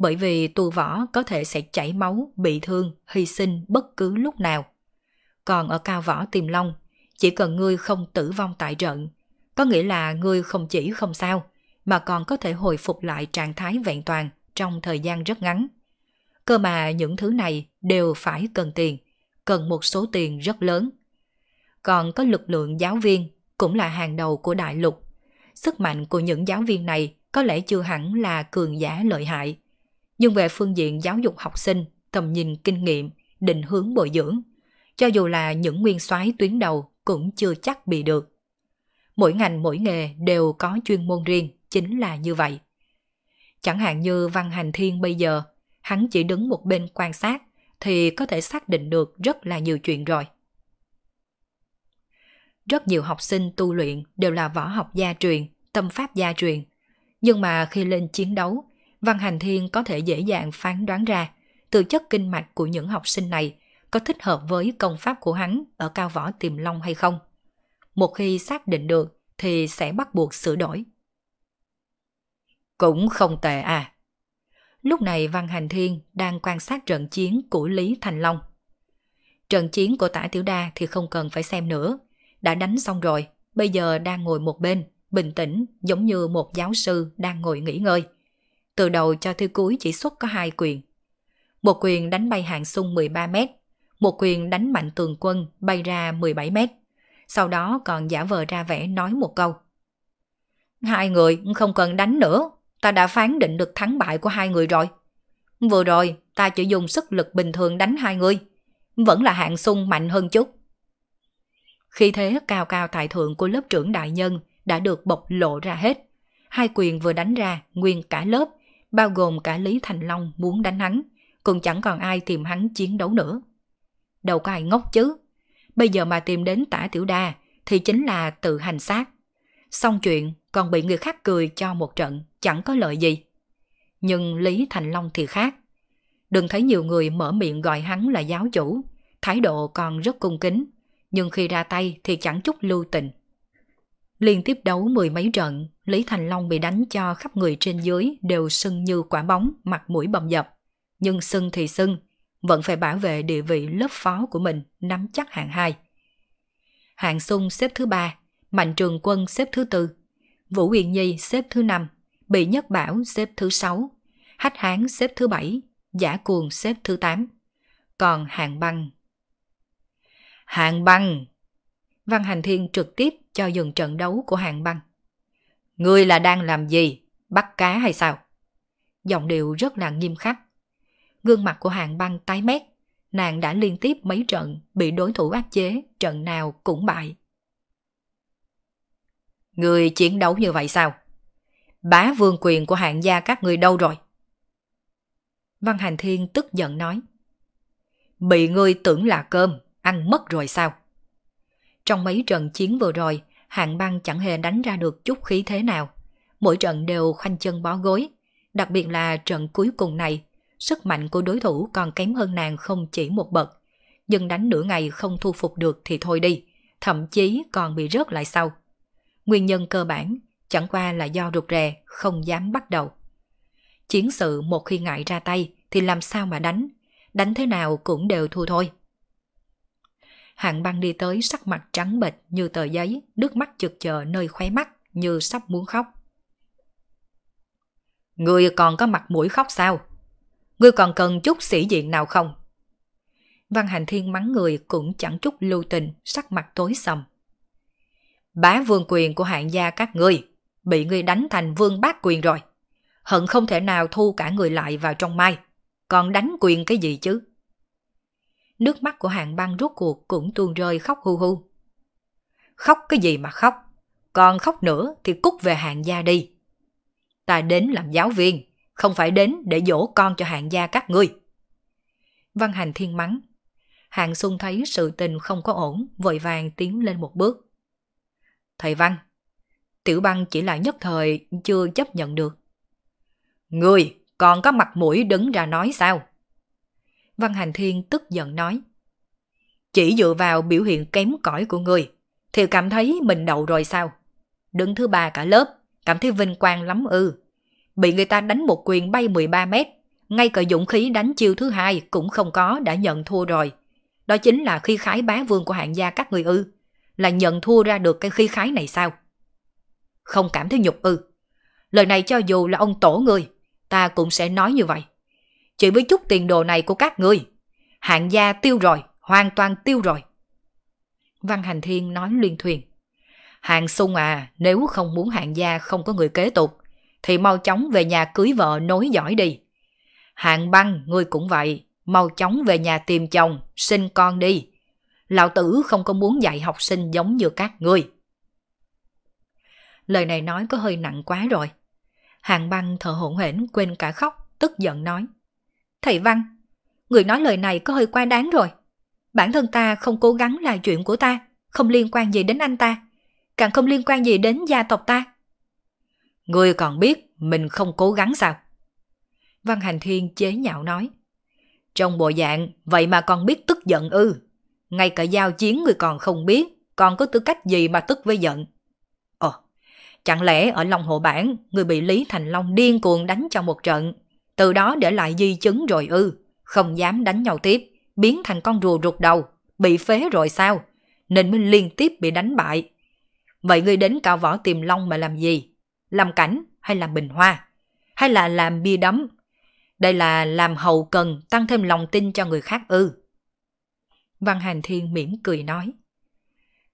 bởi vì tu võ có thể sẽ chảy máu, bị thương, hy sinh bất cứ lúc nào. Còn ở cao võ tiềm long, chỉ cần ngươi không tử vong tại trận, có nghĩa là ngươi không chỉ không sao, mà còn có thể hồi phục lại trạng thái vẹn toàn trong thời gian rất ngắn. Cơ mà những thứ này đều phải cần tiền, cần một số tiền rất lớn. Còn có lực lượng giáo viên cũng là hàng đầu của đại lục. Sức mạnh của những giáo viên này có lẽ chưa hẳn là cường giả lợi hại – nhưng về phương diện giáo dục học sinh, tầm nhìn kinh nghiệm, định hướng bồi dưỡng, cho dù là những nguyên soái tuyến đầu cũng chưa chắc bị được. Mỗi ngành mỗi nghề đều có chuyên môn riêng, chính là như vậy. Chẳng hạn như Văn Hành Thiên bây giờ, hắn chỉ đứng một bên quan sát thì có thể xác định được rất là nhiều chuyện rồi. Rất nhiều học sinh tu luyện đều là võ học gia truyền, tâm pháp gia truyền, nhưng mà khi lên chiến đấu Văn Hành Thiên có thể dễ dàng phán đoán ra từ chất kinh mạch của những học sinh này có thích hợp với công pháp của hắn ở cao võ tiềm long hay không. Một khi xác định được thì sẽ bắt buộc sửa đổi. Cũng không tệ à. Lúc này Văn Hành Thiên đang quan sát trận chiến của Lý Thành Long. Trận chiến của tả tiểu đa thì không cần phải xem nữa. Đã đánh xong rồi, bây giờ đang ngồi một bên, bình tĩnh giống như một giáo sư đang ngồi nghỉ ngơi – từ đầu cho thư cuối chỉ xuất có hai quyền. Một quyền đánh bay hạng sung 13 mét, một quyền đánh mạnh tường quân bay ra 17 mét. Sau đó còn giả vờ ra vẻ nói một câu. Hai người không cần đánh nữa, ta đã phán định được thắng bại của hai người rồi. Vừa rồi, ta chỉ dùng sức lực bình thường đánh hai người. Vẫn là hạng sung mạnh hơn chút. Khi thế cao cao tại thượng của lớp trưởng đại nhân đã được bộc lộ ra hết. Hai quyền vừa đánh ra, nguyên cả lớp bao gồm cả Lý Thành Long muốn đánh hắn, cũng chẳng còn ai tìm hắn chiến đấu nữa. Đâu có ai ngốc chứ. Bây giờ mà tìm đến tả tiểu đa thì chính là tự hành xác. Xong chuyện còn bị người khác cười cho một trận chẳng có lợi gì. Nhưng Lý Thành Long thì khác. Đừng thấy nhiều người mở miệng gọi hắn là giáo chủ, thái độ còn rất cung kính, nhưng khi ra tay thì chẳng chút lưu tình. Liên tiếp đấu mười mấy trận, Lý Thành Long bị đánh cho khắp người trên dưới đều sưng như quả bóng, mặt mũi bầm dập. Nhưng sưng thì sưng, vẫn phải bảo vệ địa vị lớp phó của mình nắm chắc hạng 2. Hạng Sung xếp thứ 3, Mạnh Trường Quân xếp thứ 4, Vũ Uyển Nhi xếp thứ 5, Bị Nhất Bảo xếp thứ 6, Hách Hán xếp thứ 7, Giả Cuồng xếp thứ 8. Còn hạng băng. Hạng băng! Văn Hành Thiên trực tiếp cho dừng trận đấu của hạng băng. Ngươi là đang làm gì? Bắt cá hay sao? Giọng điệu rất là nghiêm khắc. Gương mặt của hạng băng tái mét, nàng đã liên tiếp mấy trận bị đối thủ áp chế, trận nào cũng bại. Ngươi chiến đấu như vậy sao? Bá vương quyền của hạng gia các người đâu rồi? Văn Hành Thiên tức giận nói. Bị ngươi tưởng là cơm, ăn mất rồi sao? Trong mấy trận chiến vừa rồi, hạng băng chẳng hề đánh ra được chút khí thế nào. Mỗi trận đều khoanh chân bó gối, đặc biệt là trận cuối cùng này, sức mạnh của đối thủ còn kém hơn nàng không chỉ một bậc. Nhưng đánh nửa ngày không thu phục được thì thôi đi, thậm chí còn bị rớt lại sau. Nguyên nhân cơ bản chẳng qua là do rụt rè, không dám bắt đầu. Chiến sự một khi ngại ra tay thì làm sao mà đánh, đánh thế nào cũng đều thua thôi hạng băng đi tới sắc mặt trắng bệch như tờ giấy, nước mắt chực chờ nơi khóe mắt như sắp muốn khóc. Ngươi còn có mặt mũi khóc sao? Ngươi còn cần chút sĩ diện nào không? Văn Hành Thiên mắng người cũng chẳng chút lưu tình, sắc mặt tối sầm. Bá vương quyền của hạng gia các ngươi, bị ngươi đánh thành vương bác quyền rồi. Hận không thể nào thu cả người lại vào trong mai. Còn đánh quyền cái gì chứ? nước mắt của hạng băng rốt cuộc cũng tuôn rơi khóc hu hu. Khóc cái gì mà khóc, còn khóc nữa thì cút về hạng gia đi. Ta đến làm giáo viên, không phải đến để dỗ con cho hạng gia các ngươi. Văn hành thiên mắng. Hạng Xuân thấy sự tình không có ổn, vội vàng tiến lên một bước. Thầy Văn, tiểu băng chỉ là nhất thời chưa chấp nhận được. Ngươi còn có mặt mũi đứng ra nói sao? Văn Hành Thiên tức giận nói. Chỉ dựa vào biểu hiện kém cỏi của người, thì cảm thấy mình đậu rồi sao? Đứng thứ ba cả lớp, cảm thấy vinh quang lắm ư. Bị người ta đánh một quyền bay 13 mét, ngay cả dũng khí đánh chiêu thứ hai cũng không có đã nhận thua rồi. Đó chính là khi khái bá vương của hạng gia các người ư. Là nhận thua ra được cái khi khái này sao? Không cảm thấy nhục ư. Lời này cho dù là ông tổ người, ta cũng sẽ nói như vậy. Chỉ với chút tiền đồ này của các ngươi, hạng gia tiêu rồi, hoàn toàn tiêu rồi. Văn Hành Thiên nói liên thuyền. Hạng sung à, nếu không muốn hạng gia không có người kế tục, thì mau chóng về nhà cưới vợ nối giỏi đi. Hạng băng, ngươi cũng vậy, mau chóng về nhà tìm chồng, sinh con đi. Lão tử không có muốn dạy học sinh giống như các ngươi. Lời này nói có hơi nặng quá rồi. Hạng băng thở hổn hển quên cả khóc, tức giận nói. Thầy Văn, người nói lời này có hơi quá đáng rồi. Bản thân ta không cố gắng là chuyện của ta, không liên quan gì đến anh ta, càng không liên quan gì đến gia tộc ta. Người còn biết mình không cố gắng sao? Văn Hành Thiên chế nhạo nói. Trong bộ dạng, vậy mà còn biết tức giận ư. Ngay cả giao chiến người còn không biết, còn có tư cách gì mà tức với giận. Ồ, chẳng lẽ ở Long Hồ Bản, người bị Lý Thành Long điên cuồng đánh cho một trận, từ đó để lại di chứng rồi ư, không dám đánh nhau tiếp, biến thành con rùa rụt đầu, bị phế rồi sao, nên mới liên tiếp bị đánh bại. Vậy ngươi đến cao võ tìm long mà làm gì? Làm cảnh hay làm bình hoa? Hay là làm bia đấm? Đây là làm hậu cần tăng thêm lòng tin cho người khác ư. Văn hàn Thiên mỉm cười nói.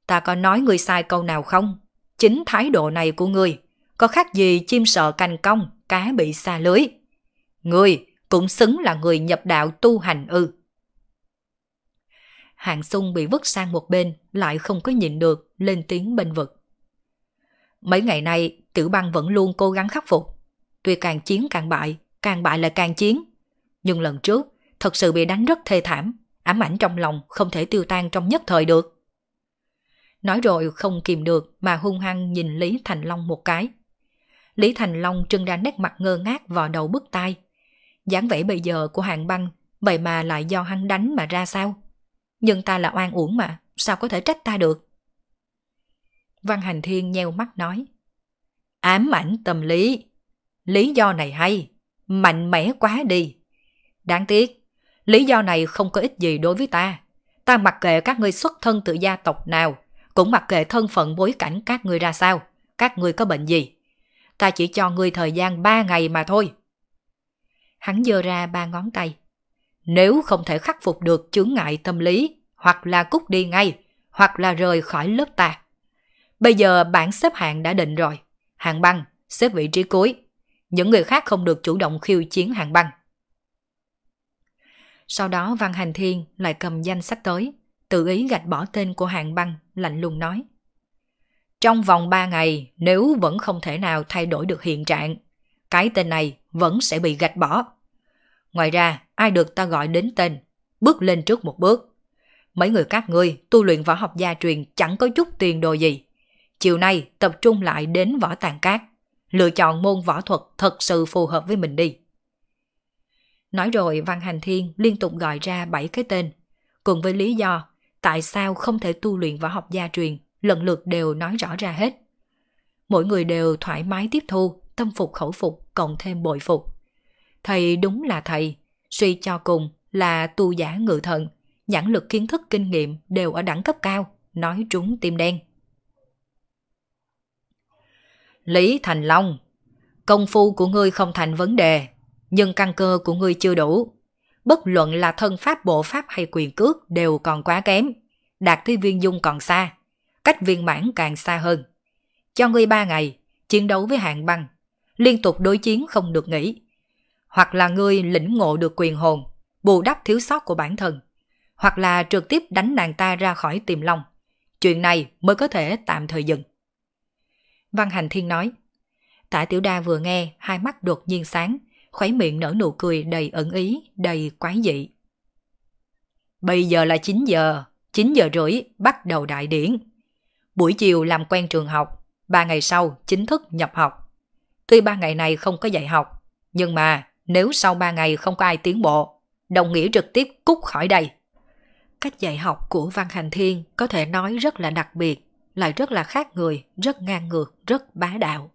Ta có nói ngươi sai câu nào không? Chính thái độ này của ngươi có khác gì chim sợ cành cong, cá bị xa lưới người cũng xứng là người nhập đạo tu hành ư. Hạng sung bị vứt sang một bên, lại không có nhịn được, lên tiếng bên vực. Mấy ngày nay, tiểu băng vẫn luôn cố gắng khắc phục. Tuy càng chiến càng bại, càng bại là càng chiến. Nhưng lần trước, thật sự bị đánh rất thê thảm, ám ảnh trong lòng không thể tiêu tan trong nhất thời được. Nói rồi không kìm được mà hung hăng nhìn Lý Thành Long một cái. Lý Thành Long trưng ra nét mặt ngơ ngác vào đầu bức tai, dáng vẻ bây giờ của hàng băng vậy mà lại do hắn đánh mà ra sao? Nhưng ta là oan uổng mà, sao có thể trách ta được? Văn Hành Thiên nheo mắt nói. Ám ảnh tâm lý. Lý do này hay, mạnh mẽ quá đi. Đáng tiếc, lý do này không có ích gì đối với ta. Ta mặc kệ các ngươi xuất thân từ gia tộc nào, cũng mặc kệ thân phận bối cảnh các ngươi ra sao, các ngươi có bệnh gì. Ta chỉ cho ngươi thời gian 3 ngày mà thôi. Hắn giơ ra ba ngón tay. Nếu không thể khắc phục được chướng ngại tâm lý, hoặc là cút đi ngay, hoặc là rời khỏi lớp ta. Bây giờ bảng xếp hạng đã định rồi. Hạng băng, xếp vị trí cuối. Những người khác không được chủ động khiêu chiến hạng băng. Sau đó Văn Hành Thiên lại cầm danh sách tới, tự ý gạch bỏ tên của hạng băng, lạnh lùng nói. Trong vòng 3 ngày, nếu vẫn không thể nào thay đổi được hiện trạng, cái tên này vẫn sẽ bị gạch bỏ. Ngoài ra, ai được ta gọi đến tên, bước lên trước một bước. Mấy người các ngươi tu luyện võ học gia truyền chẳng có chút tiền đồ gì. Chiều nay tập trung lại đến võ tàn cát, lựa chọn môn võ thuật thật sự phù hợp với mình đi. Nói rồi Văn Hành Thiên liên tục gọi ra bảy cái tên, cùng với lý do tại sao không thể tu luyện võ học gia truyền, lần lượt đều nói rõ ra hết. Mỗi người đều thoải mái tiếp thu, tâm phục khẩu phục cộng thêm bội phục. Thầy đúng là thầy, suy cho cùng là tu giả ngự thần, nhãn lực kiến thức kinh nghiệm đều ở đẳng cấp cao, nói trúng tim đen. Lý Thành Long Công phu của ngươi không thành vấn đề, nhưng căn cơ của ngươi chưa đủ. Bất luận là thân pháp bộ pháp hay quyền cước đều còn quá kém, đạt tới viên dung còn xa, cách viên mãn càng xa hơn. Cho ngươi ba ngày, chiến đấu với hạng băng, liên tục đối chiến không được nghỉ. Hoặc là ngươi lĩnh ngộ được quyền hồn, bù đắp thiếu sót của bản thân. Hoặc là trực tiếp đánh nàng ta ra khỏi tiềm long. Chuyện này mới có thể tạm thời dừng. Văn Hành Thiên nói, Tả Tiểu Đa vừa nghe, hai mắt đột nhiên sáng, khóe miệng nở nụ cười đầy ẩn ý, đầy quái dị. Bây giờ là 9 giờ, 9 giờ rưỡi bắt đầu đại điển. Buổi chiều làm quen trường học, 3 ngày sau chính thức nhập học. Tuy ba ngày này không có dạy học, nhưng mà nếu sau ba ngày không có ai tiến bộ, đồng nghĩa trực tiếp cút khỏi đây. Cách dạy học của Văn Hành Thiên có thể nói rất là đặc biệt, lại rất là khác người, rất ngang ngược, rất bá đạo.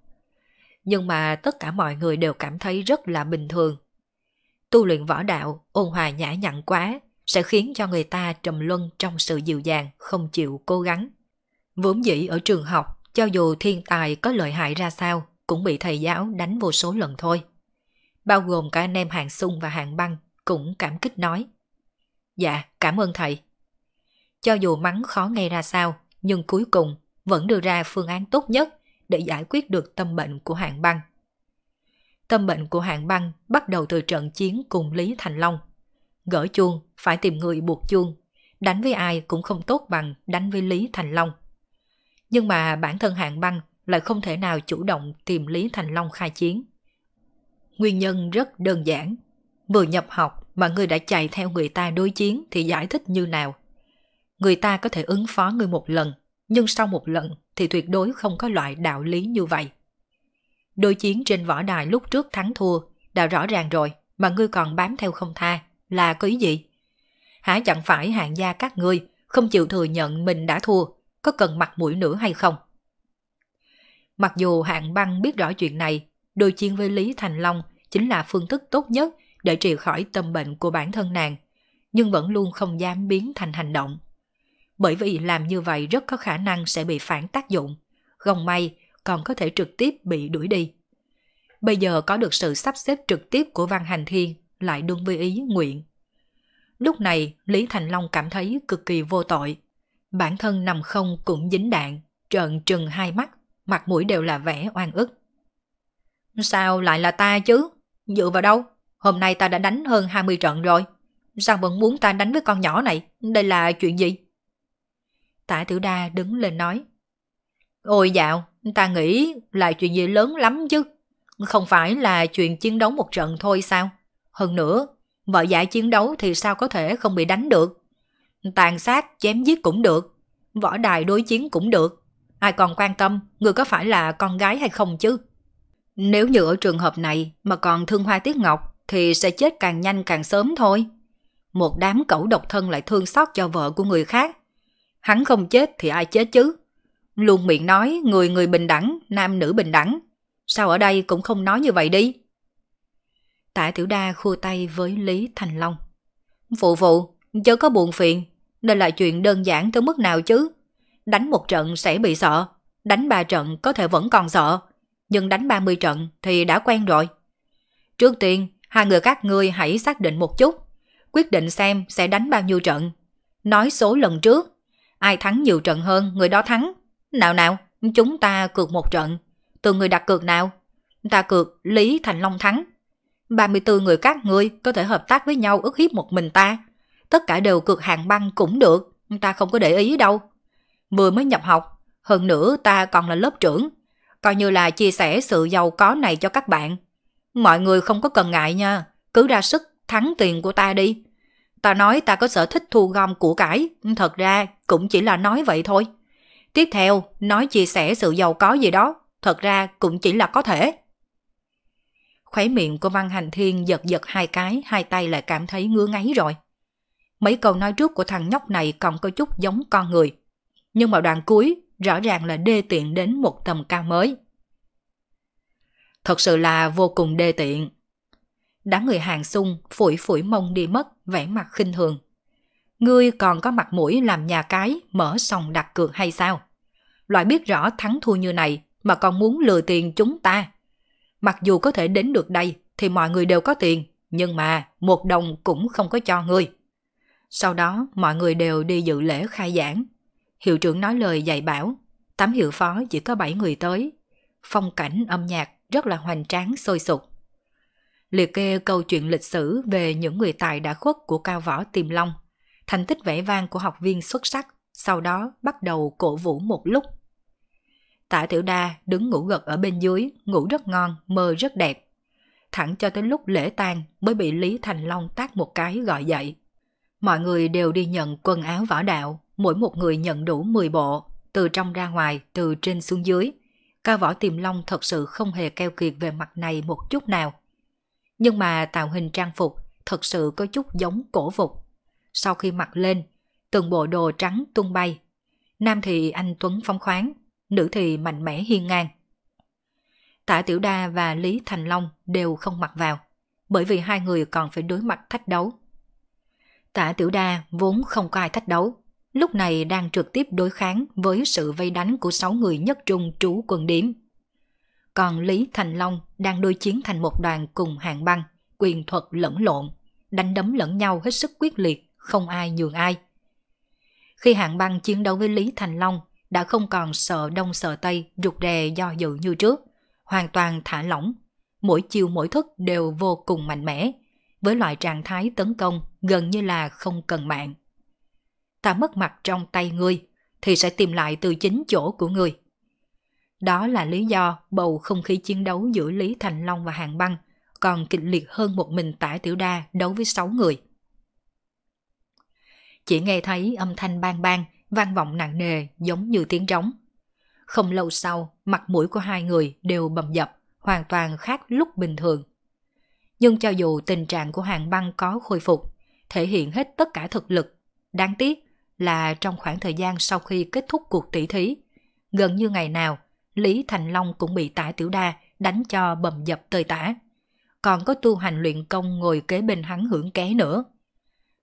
Nhưng mà tất cả mọi người đều cảm thấy rất là bình thường. Tu luyện võ đạo, ôn hòa nhã nhặn quá, sẽ khiến cho người ta trầm luân trong sự dịu dàng, không chịu cố gắng. Vốn dĩ ở trường học, cho dù thiên tài có lợi hại ra sao, cũng bị thầy giáo đánh vô số lần thôi. Bao gồm cả anh em hàng sung và hàng băng cũng cảm kích nói. Dạ, cảm ơn thầy. Cho dù mắng khó nghe ra sao, nhưng cuối cùng vẫn đưa ra phương án tốt nhất để giải quyết được tâm bệnh của hạng băng. Tâm bệnh của hạng băng bắt đầu từ trận chiến cùng Lý Thành Long. Gỡ chuông, phải tìm người buộc chuông. Đánh với ai cũng không tốt bằng đánh với Lý Thành Long. Nhưng mà bản thân hạng băng lại không thể nào chủ động tìm Lý Thành Long khai chiến. Nguyên nhân rất đơn giản. Vừa nhập học mà người đã chạy theo người ta đối chiến thì giải thích như nào? Người ta có thể ứng phó người một lần, nhưng sau một lần thì tuyệt đối không có loại đạo lý như vậy. Đối chiến trên võ đài lúc trước thắng thua đã rõ ràng rồi mà ngươi còn bám theo không tha là có ý gì? Hả chẳng phải hạng gia các ngươi không chịu thừa nhận mình đã thua, có cần mặt mũi nữa hay không? Mặc dù hạng băng biết rõ chuyện này, đôi chiến với Lý Thành Long chính là phương thức tốt nhất để trị khỏi tâm bệnh của bản thân nàng, nhưng vẫn luôn không dám biến thành hành động. Bởi vì làm như vậy rất có khả năng sẽ bị phản tác dụng, gồng may còn có thể trực tiếp bị đuổi đi. Bây giờ có được sự sắp xếp trực tiếp của Văn Hành Thiên lại đương với ý nguyện. Lúc này, Lý Thành Long cảm thấy cực kỳ vô tội. Bản thân nằm không cũng dính đạn, trợn trừng hai mắt, mặt mũi đều là vẻ oan ức. Sao lại là ta chứ? Dựa vào đâu? Hôm nay ta đã đánh hơn 20 trận rồi. Sao vẫn muốn ta đánh với con nhỏ này? Đây là chuyện gì? Tả Tử Đa đứng lên nói. Ôi dạo, ta nghĩ là chuyện gì lớn lắm chứ. Không phải là chuyện chiến đấu một trận thôi sao? Hơn nữa, vợ giải chiến đấu thì sao có thể không bị đánh được? Tàn sát, chém giết cũng được. Võ đài đối chiến cũng được ai còn quan tâm người có phải là con gái hay không chứ? Nếu như ở trường hợp này mà còn thương hoa tiết ngọc thì sẽ chết càng nhanh càng sớm thôi. Một đám cẩu độc thân lại thương xót cho vợ của người khác. Hắn không chết thì ai chết chứ? Luôn miệng nói người người bình đẳng, nam nữ bình đẳng. Sao ở đây cũng không nói như vậy đi? Tạ Tiểu Đa khua tay với Lý Thành Long. Phụ phụ, chớ có buồn phiền. Đây là chuyện đơn giản tới mức nào chứ? Đánh một trận sẽ bị sợ, đánh ba trận có thể vẫn còn sợ, nhưng đánh 30 trận thì đã quen rồi. Trước tiên, hai người các ngươi hãy xác định một chút, quyết định xem sẽ đánh bao nhiêu trận. Nói số lần trước, ai thắng nhiều trận hơn người đó thắng. Nào nào, chúng ta cược một trận. Từ người đặt cược nào? Ta cược Lý Thành Long thắng. 34 người các ngươi có thể hợp tác với nhau ức hiếp một mình ta. Tất cả đều cược hàng băng cũng được, ta không có để ý đâu vừa mới nhập học, hơn nữa ta còn là lớp trưởng, coi như là chia sẻ sự giàu có này cho các bạn. Mọi người không có cần ngại nha, cứ ra sức thắng tiền của ta đi. Ta nói ta có sở thích thu gom của cải, thật ra cũng chỉ là nói vậy thôi. Tiếp theo, nói chia sẻ sự giàu có gì đó, thật ra cũng chỉ là có thể. Khóe miệng của Văn Hành Thiên giật giật hai cái, hai tay lại cảm thấy ngứa ngáy rồi. Mấy câu nói trước của thằng nhóc này còn có chút giống con người nhưng mà đoạn cuối rõ ràng là đê tiện đến một tầm cao mới. Thật sự là vô cùng đê tiện. Đám người hàng xung phủi phủi mông đi mất, vẻ mặt khinh thường. Ngươi còn có mặt mũi làm nhà cái, mở sòng đặt cược hay sao? Loại biết rõ thắng thua như này mà còn muốn lừa tiền chúng ta. Mặc dù có thể đến được đây thì mọi người đều có tiền, nhưng mà một đồng cũng không có cho ngươi. Sau đó mọi người đều đi dự lễ khai giảng, Hiệu trưởng nói lời dạy bảo, tám hiệu phó chỉ có 7 người tới. Phong cảnh âm nhạc rất là hoành tráng sôi sục. Liệt kê câu chuyện lịch sử về những người tài đã khuất của cao võ Tiềm Long, thành tích vẻ vang của học viên xuất sắc, sau đó bắt đầu cổ vũ một lúc. Tạ Tiểu Đa đứng ngủ gật ở bên dưới, ngủ rất ngon, mơ rất đẹp. Thẳng cho tới lúc lễ tang mới bị Lý Thành Long tác một cái gọi dậy. Mọi người đều đi nhận quần áo võ đạo, mỗi một người nhận đủ 10 bộ, từ trong ra ngoài, từ trên xuống dưới. Cao võ tiềm long thật sự không hề keo kiệt về mặt này một chút nào. Nhưng mà tạo hình trang phục thật sự có chút giống cổ phục. Sau khi mặc lên, từng bộ đồ trắng tung bay. Nam thì anh Tuấn phóng khoáng, nữ thì mạnh mẽ hiên ngang. tạ Tiểu Đa và Lý Thành Long đều không mặc vào, bởi vì hai người còn phải đối mặt thách đấu. tạ Tiểu Đa vốn không có ai thách đấu, lúc này đang trực tiếp đối kháng với sự vây đánh của sáu người nhất trung trú quân điểm. Còn Lý Thành Long đang đối chiến thành một đoàn cùng hạng băng, quyền thuật lẫn lộn, đánh đấm lẫn nhau hết sức quyết liệt, không ai nhường ai. Khi hạng băng chiến đấu với Lý Thành Long đã không còn sợ đông sợ tây, rụt rè do dự như trước, hoàn toàn thả lỏng. Mỗi chiêu mỗi thức đều vô cùng mạnh mẽ, với loại trạng thái tấn công gần như là không cần mạng ta mất mặt trong tay ngươi, thì sẽ tìm lại từ chính chỗ của ngươi. Đó là lý do bầu không khí chiến đấu giữa Lý Thành Long và Hàng Băng còn kịch liệt hơn một mình tả tiểu đa đấu với sáu người. Chỉ nghe thấy âm thanh bang bang, vang vọng nặng nề giống như tiếng trống. Không lâu sau, mặt mũi của hai người đều bầm dập, hoàn toàn khác lúc bình thường. Nhưng cho dù tình trạng của hàng băng có khôi phục, thể hiện hết tất cả thực lực, đáng tiếc là trong khoảng thời gian sau khi kết thúc cuộc tỷ thí, gần như ngày nào, Lý Thành Long cũng bị tả tiểu đa đánh cho bầm dập tơi tả. Còn có tu hành luyện công ngồi kế bên hắn hưởng ké nữa.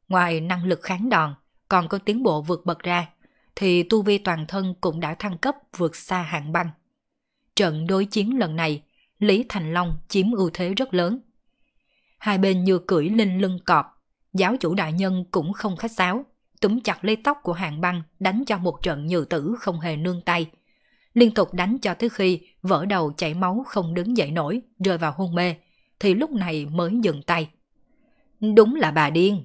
Ngoài năng lực kháng đòn, còn có tiến bộ vượt bậc ra, thì tu vi toàn thân cũng đã thăng cấp vượt xa hạng băng. Trận đối chiến lần này, Lý Thành Long chiếm ưu thế rất lớn. Hai bên như cưỡi lên lưng cọp, giáo chủ đại nhân cũng không khách sáo, túm chặt lấy tóc của hàng băng đánh cho một trận nhừ tử không hề nương tay. Liên tục đánh cho tới khi vỡ đầu chảy máu không đứng dậy nổi, rơi vào hôn mê, thì lúc này mới dừng tay. Đúng là bà điên.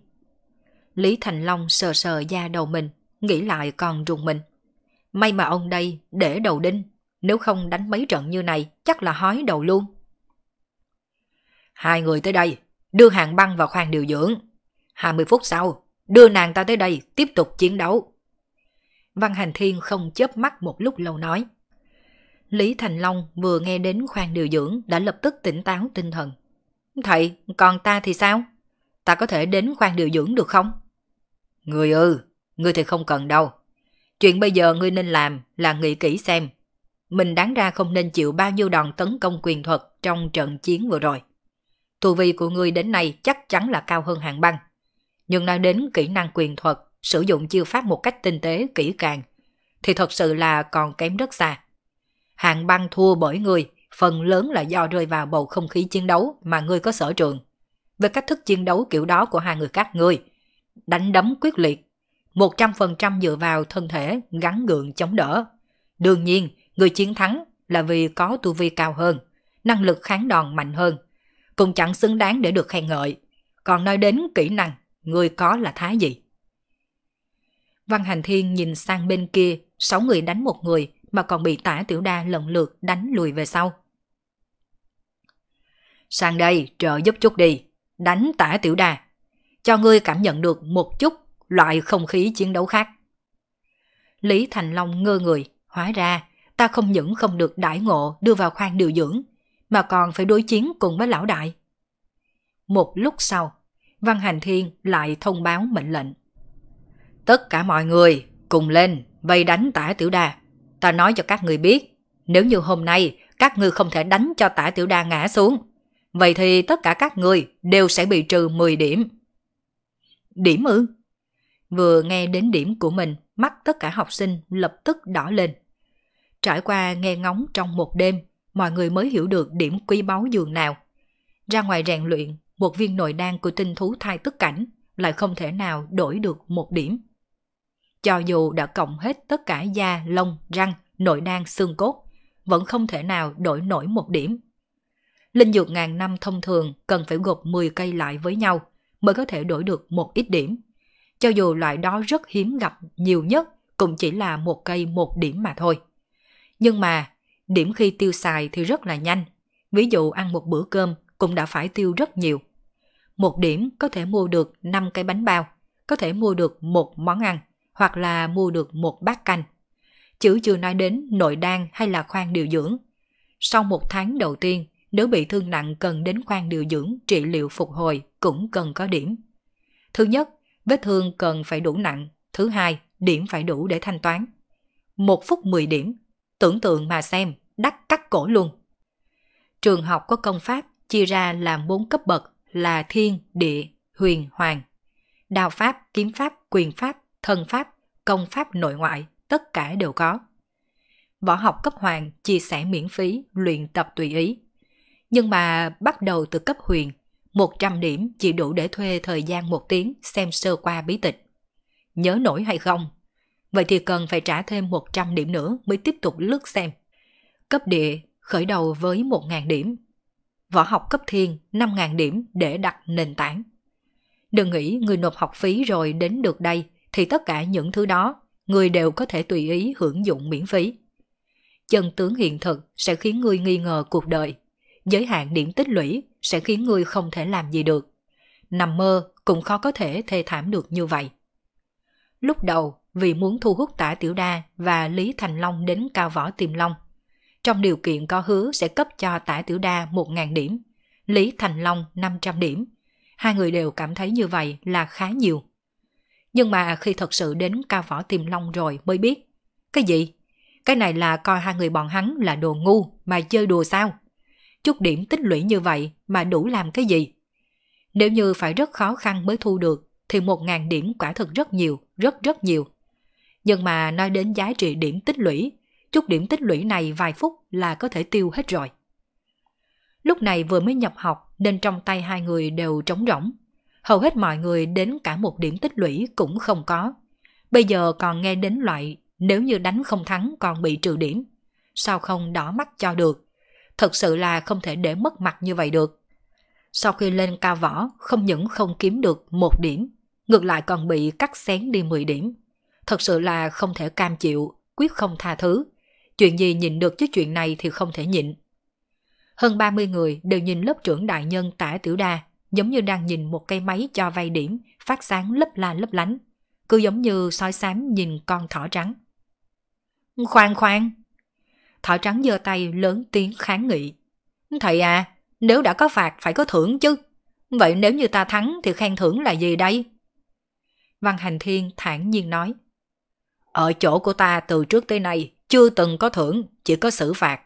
Lý Thành Long sờ sờ da đầu mình, nghĩ lại còn rùng mình. May mà ông đây để đầu đinh, nếu không đánh mấy trận như này chắc là hói đầu luôn. Hai người tới đây, đưa hàng băng vào khoang điều dưỡng. 20 phút sau, Đưa nàng ta tới đây, tiếp tục chiến đấu. Văn Hành Thiên không chớp mắt một lúc lâu nói. Lý Thành Long vừa nghe đến khoan điều dưỡng đã lập tức tỉnh táo tinh thần. Thầy, còn ta thì sao? Ta có thể đến khoan điều dưỡng được không? Người ư, người thì không cần đâu. Chuyện bây giờ ngươi nên làm là nghĩ kỹ xem. Mình đáng ra không nên chịu bao nhiêu đòn tấn công quyền thuật trong trận chiến vừa rồi. Tù vi của ngươi đến nay chắc chắn là cao hơn hàng băng nhưng nói đến kỹ năng quyền thuật, sử dụng chiêu pháp một cách tinh tế, kỹ càng, thì thật sự là còn kém rất xa. Hạng băng thua bởi người, phần lớn là do rơi vào bầu không khí chiến đấu mà ngươi có sở trường. Về cách thức chiến đấu kiểu đó của hai người các ngươi, đánh đấm quyết liệt, 100% dựa vào thân thể gắn gượng chống đỡ. Đương nhiên, người chiến thắng là vì có tu vi cao hơn, năng lực kháng đòn mạnh hơn, cũng chẳng xứng đáng để được khen ngợi. Còn nói đến kỹ năng người có là thái gì? Văn Hành Thiên nhìn sang bên kia, sáu người đánh một người mà còn bị tả tiểu đa lần lượt đánh lùi về sau. Sang đây trợ giúp chút đi, đánh tả tiểu đa, cho ngươi cảm nhận được một chút loại không khí chiến đấu khác. Lý Thành Long ngơ người, hóa ra ta không những không được đãi ngộ đưa vào khoang điều dưỡng, mà còn phải đối chiến cùng với lão đại. Một lúc sau, Văn Hành Thiên lại thông báo mệnh lệnh. Tất cả mọi người cùng lên vây đánh tả tiểu đa. Ta nói cho các người biết, nếu như hôm nay các ngươi không thể đánh cho tả tiểu đa ngã xuống, vậy thì tất cả các người đều sẽ bị trừ 10 điểm. Điểm ư? Vừa nghe đến điểm của mình, mắt tất cả học sinh lập tức đỏ lên. Trải qua nghe ngóng trong một đêm, mọi người mới hiểu được điểm quý báu giường nào. Ra ngoài rèn luyện một viên nội đan của tinh thú thai tức cảnh lại không thể nào đổi được một điểm. Cho dù đã cộng hết tất cả da, lông, răng, nội đan, xương cốt, vẫn không thể nào đổi nổi một điểm. Linh dược ngàn năm thông thường cần phải gộp 10 cây lại với nhau mới có thể đổi được một ít điểm. Cho dù loại đó rất hiếm gặp nhiều nhất cũng chỉ là một cây một điểm mà thôi. Nhưng mà điểm khi tiêu xài thì rất là nhanh. Ví dụ ăn một bữa cơm cũng đã phải tiêu rất nhiều – một điểm có thể mua được 5 cái bánh bao, có thể mua được một món ăn hoặc là mua được một bát canh. Chữ chưa nói đến nội đan hay là khoan điều dưỡng. Sau một tháng đầu tiên, nếu bị thương nặng cần đến khoan điều dưỡng trị liệu phục hồi cũng cần có điểm. Thứ nhất, vết thương cần phải đủ nặng. Thứ hai, điểm phải đủ để thanh toán. Một phút 10 điểm, tưởng tượng mà xem, đắt cắt cổ luôn. Trường học có công pháp chia ra làm 4 cấp bậc là thiên, địa, huyền, hoàng. Đao pháp, kiếm pháp, quyền pháp, thần pháp, công pháp nội ngoại, tất cả đều có. Võ học cấp hoàng chia sẻ miễn phí, luyện tập tùy ý. Nhưng mà bắt đầu từ cấp huyền, 100 điểm chỉ đủ để thuê thời gian một tiếng xem sơ qua bí tịch. Nhớ nổi hay không? Vậy thì cần phải trả thêm 100 điểm nữa mới tiếp tục lướt xem. Cấp địa khởi đầu với 1.000 điểm, võ học cấp thiên 5.000 điểm để đặt nền tảng. Đừng nghĩ người nộp học phí rồi đến được đây thì tất cả những thứ đó người đều có thể tùy ý hưởng dụng miễn phí. Chân tướng hiện thực sẽ khiến người nghi ngờ cuộc đời. Giới hạn điểm tích lũy sẽ khiến người không thể làm gì được. Nằm mơ cũng khó có thể thê thảm được như vậy. Lúc đầu, vì muốn thu hút tả tiểu đa và Lý Thành Long đến cao võ tiềm long, trong điều kiện có hứa sẽ cấp cho Tả Tiểu Đa 1.000 điểm, Lý Thành Long 500 điểm. Hai người đều cảm thấy như vậy là khá nhiều. Nhưng mà khi thật sự đến cao võ tìm long rồi mới biết. Cái gì? Cái này là coi hai người bọn hắn là đồ ngu mà chơi đùa sao? Chút điểm tích lũy như vậy mà đủ làm cái gì? Nếu như phải rất khó khăn mới thu được thì 1.000 điểm quả thực rất nhiều, rất rất nhiều. Nhưng mà nói đến giá trị điểm tích lũy chút điểm tích lũy này vài phút là có thể tiêu hết rồi. Lúc này vừa mới nhập học nên trong tay hai người đều trống rỗng. Hầu hết mọi người đến cả một điểm tích lũy cũng không có. Bây giờ còn nghe đến loại nếu như đánh không thắng còn bị trừ điểm. Sao không đỏ mắt cho được? Thật sự là không thể để mất mặt như vậy được. Sau khi lên cao võ, không những không kiếm được một điểm, ngược lại còn bị cắt xén đi 10 điểm. Thật sự là không thể cam chịu, quyết không tha thứ. Chuyện gì nhìn được chứ chuyện này thì không thể nhịn. Hơn 30 người đều nhìn lớp trưởng đại nhân tả tiểu đa, giống như đang nhìn một cây máy cho vay điểm, phát sáng lấp la lấp lánh, cứ giống như soi xám nhìn con thỏ trắng. Khoan khoan! Thỏ trắng giơ tay lớn tiếng kháng nghị. Thầy à, nếu đã có phạt phải có thưởng chứ. Vậy nếu như ta thắng thì khen thưởng là gì đây? Văn Hành Thiên thản nhiên nói. Ở chỗ của ta từ trước tới nay, chưa từng có thưởng, chỉ có xử phạt.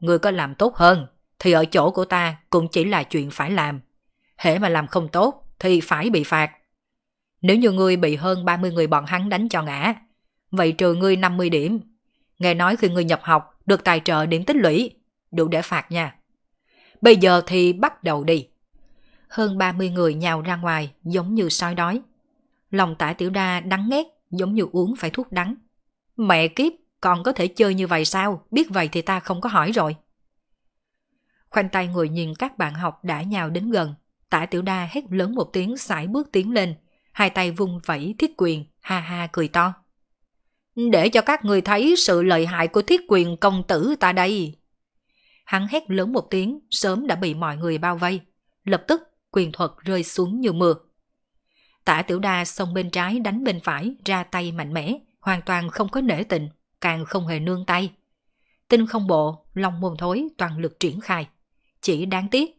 Người có làm tốt hơn, thì ở chỗ của ta cũng chỉ là chuyện phải làm. Hễ mà làm không tốt, thì phải bị phạt. Nếu như ngươi bị hơn 30 người bọn hắn đánh cho ngã, vậy trừ ngươi 50 điểm. Nghe nói khi ngươi nhập học, được tài trợ điểm tích lũy, đủ để phạt nha. Bây giờ thì bắt đầu đi. Hơn 30 người nhào ra ngoài giống như sói đói. Lòng tả tiểu đa đắng nghét giống như uống phải thuốc đắng. Mẹ kiếp, còn có thể chơi như vậy sao? Biết vậy thì ta không có hỏi rồi. Khoanh tay ngồi nhìn các bạn học đã nhào đến gần. Tả tiểu đa hét lớn một tiếng sải bước tiến lên. Hai tay vung vẫy thiết quyền, ha ha cười to. Để cho các người thấy sự lợi hại của thiết quyền công tử ta đây. Hắn hét lớn một tiếng, sớm đã bị mọi người bao vây. Lập tức, quyền thuật rơi xuống như mưa. Tả tiểu đa xông bên trái đánh bên phải, ra tay mạnh mẽ, hoàn toàn không có nể tình càng không hề nương tay. Tinh không bộ, long môn thối toàn lực triển khai. Chỉ đáng tiếc,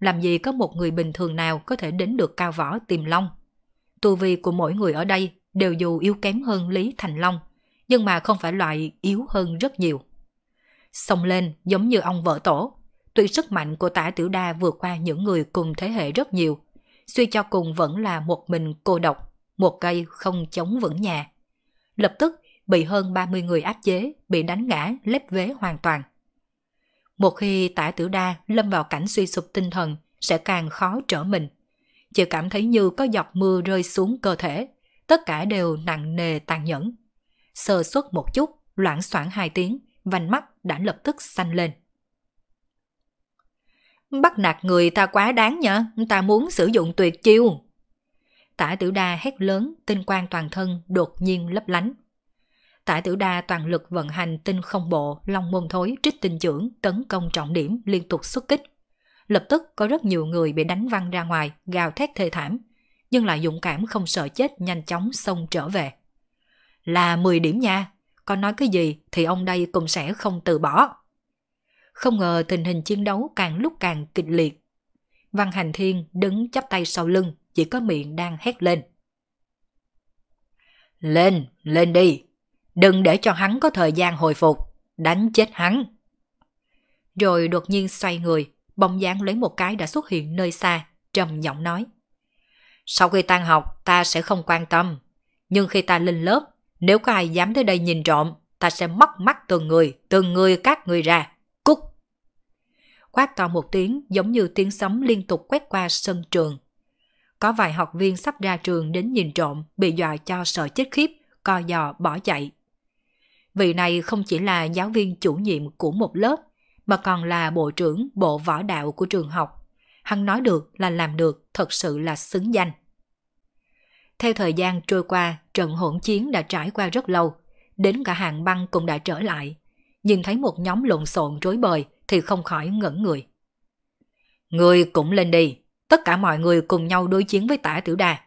làm gì có một người bình thường nào có thể đến được cao võ tìm long. Tu vi của mỗi người ở đây đều dù yếu kém hơn Lý Thành Long, nhưng mà không phải loại yếu hơn rất nhiều. Xông lên giống như ông vợ tổ, tuy sức mạnh của tả tiểu đa vượt qua những người cùng thế hệ rất nhiều, suy cho cùng vẫn là một mình cô độc, một cây không chống vững nhà. Lập tức bị hơn 30 người áp chế, bị đánh ngã, lép vế hoàn toàn. Một khi tả tử đa lâm vào cảnh suy sụp tinh thần, sẽ càng khó trở mình. Chị cảm thấy như có giọt mưa rơi xuống cơ thể, tất cả đều nặng nề tàn nhẫn. Sơ suất một chút, loãng xoảng hai tiếng, vành mắt đã lập tức xanh lên. Bắt nạt người ta quá đáng nhở, ta muốn sử dụng tuyệt chiêu. Tả tử đa hét lớn, tinh quang toàn thân đột nhiên lấp lánh. Tả tử Đa toàn lực vận hành tinh không bộ, long môn thối, trích tinh trưởng, tấn công trọng điểm liên tục xuất kích. Lập tức có rất nhiều người bị đánh văng ra ngoài, gào thét thê thảm, nhưng lại dũng cảm không sợ chết nhanh chóng xông trở về. Là 10 điểm nha, còn nói cái gì thì ông đây cũng sẽ không từ bỏ. Không ngờ tình hình chiến đấu càng lúc càng kịch liệt. Văn Hành Thiên đứng chắp tay sau lưng, chỉ có miệng đang hét lên. Lên, lên đi, Đừng để cho hắn có thời gian hồi phục, đánh chết hắn. Rồi đột nhiên xoay người, bóng dáng lấy một cái đã xuất hiện nơi xa, trầm giọng nói. Sau khi tan học, ta sẽ không quan tâm. Nhưng khi ta lên lớp, nếu có ai dám tới đây nhìn trộm, ta sẽ mất mắt từng người, từng người các người ra. Cút! Quát to một tiếng giống như tiếng sấm liên tục quét qua sân trường. Có vài học viên sắp ra trường đến nhìn trộm, bị dọa cho sợ chết khiếp, co giò bỏ chạy. Vị này không chỉ là giáo viên chủ nhiệm của một lớp, mà còn là bộ trưởng bộ võ đạo của trường học. Hắn nói được là làm được, thật sự là xứng danh. Theo thời gian trôi qua, trận hỗn chiến đã trải qua rất lâu, đến cả hàng băng cũng đã trở lại. Nhìn thấy một nhóm lộn xộn rối bời thì không khỏi ngẩn người. Người cũng lên đi, tất cả mọi người cùng nhau đối chiến với tả tiểu đà.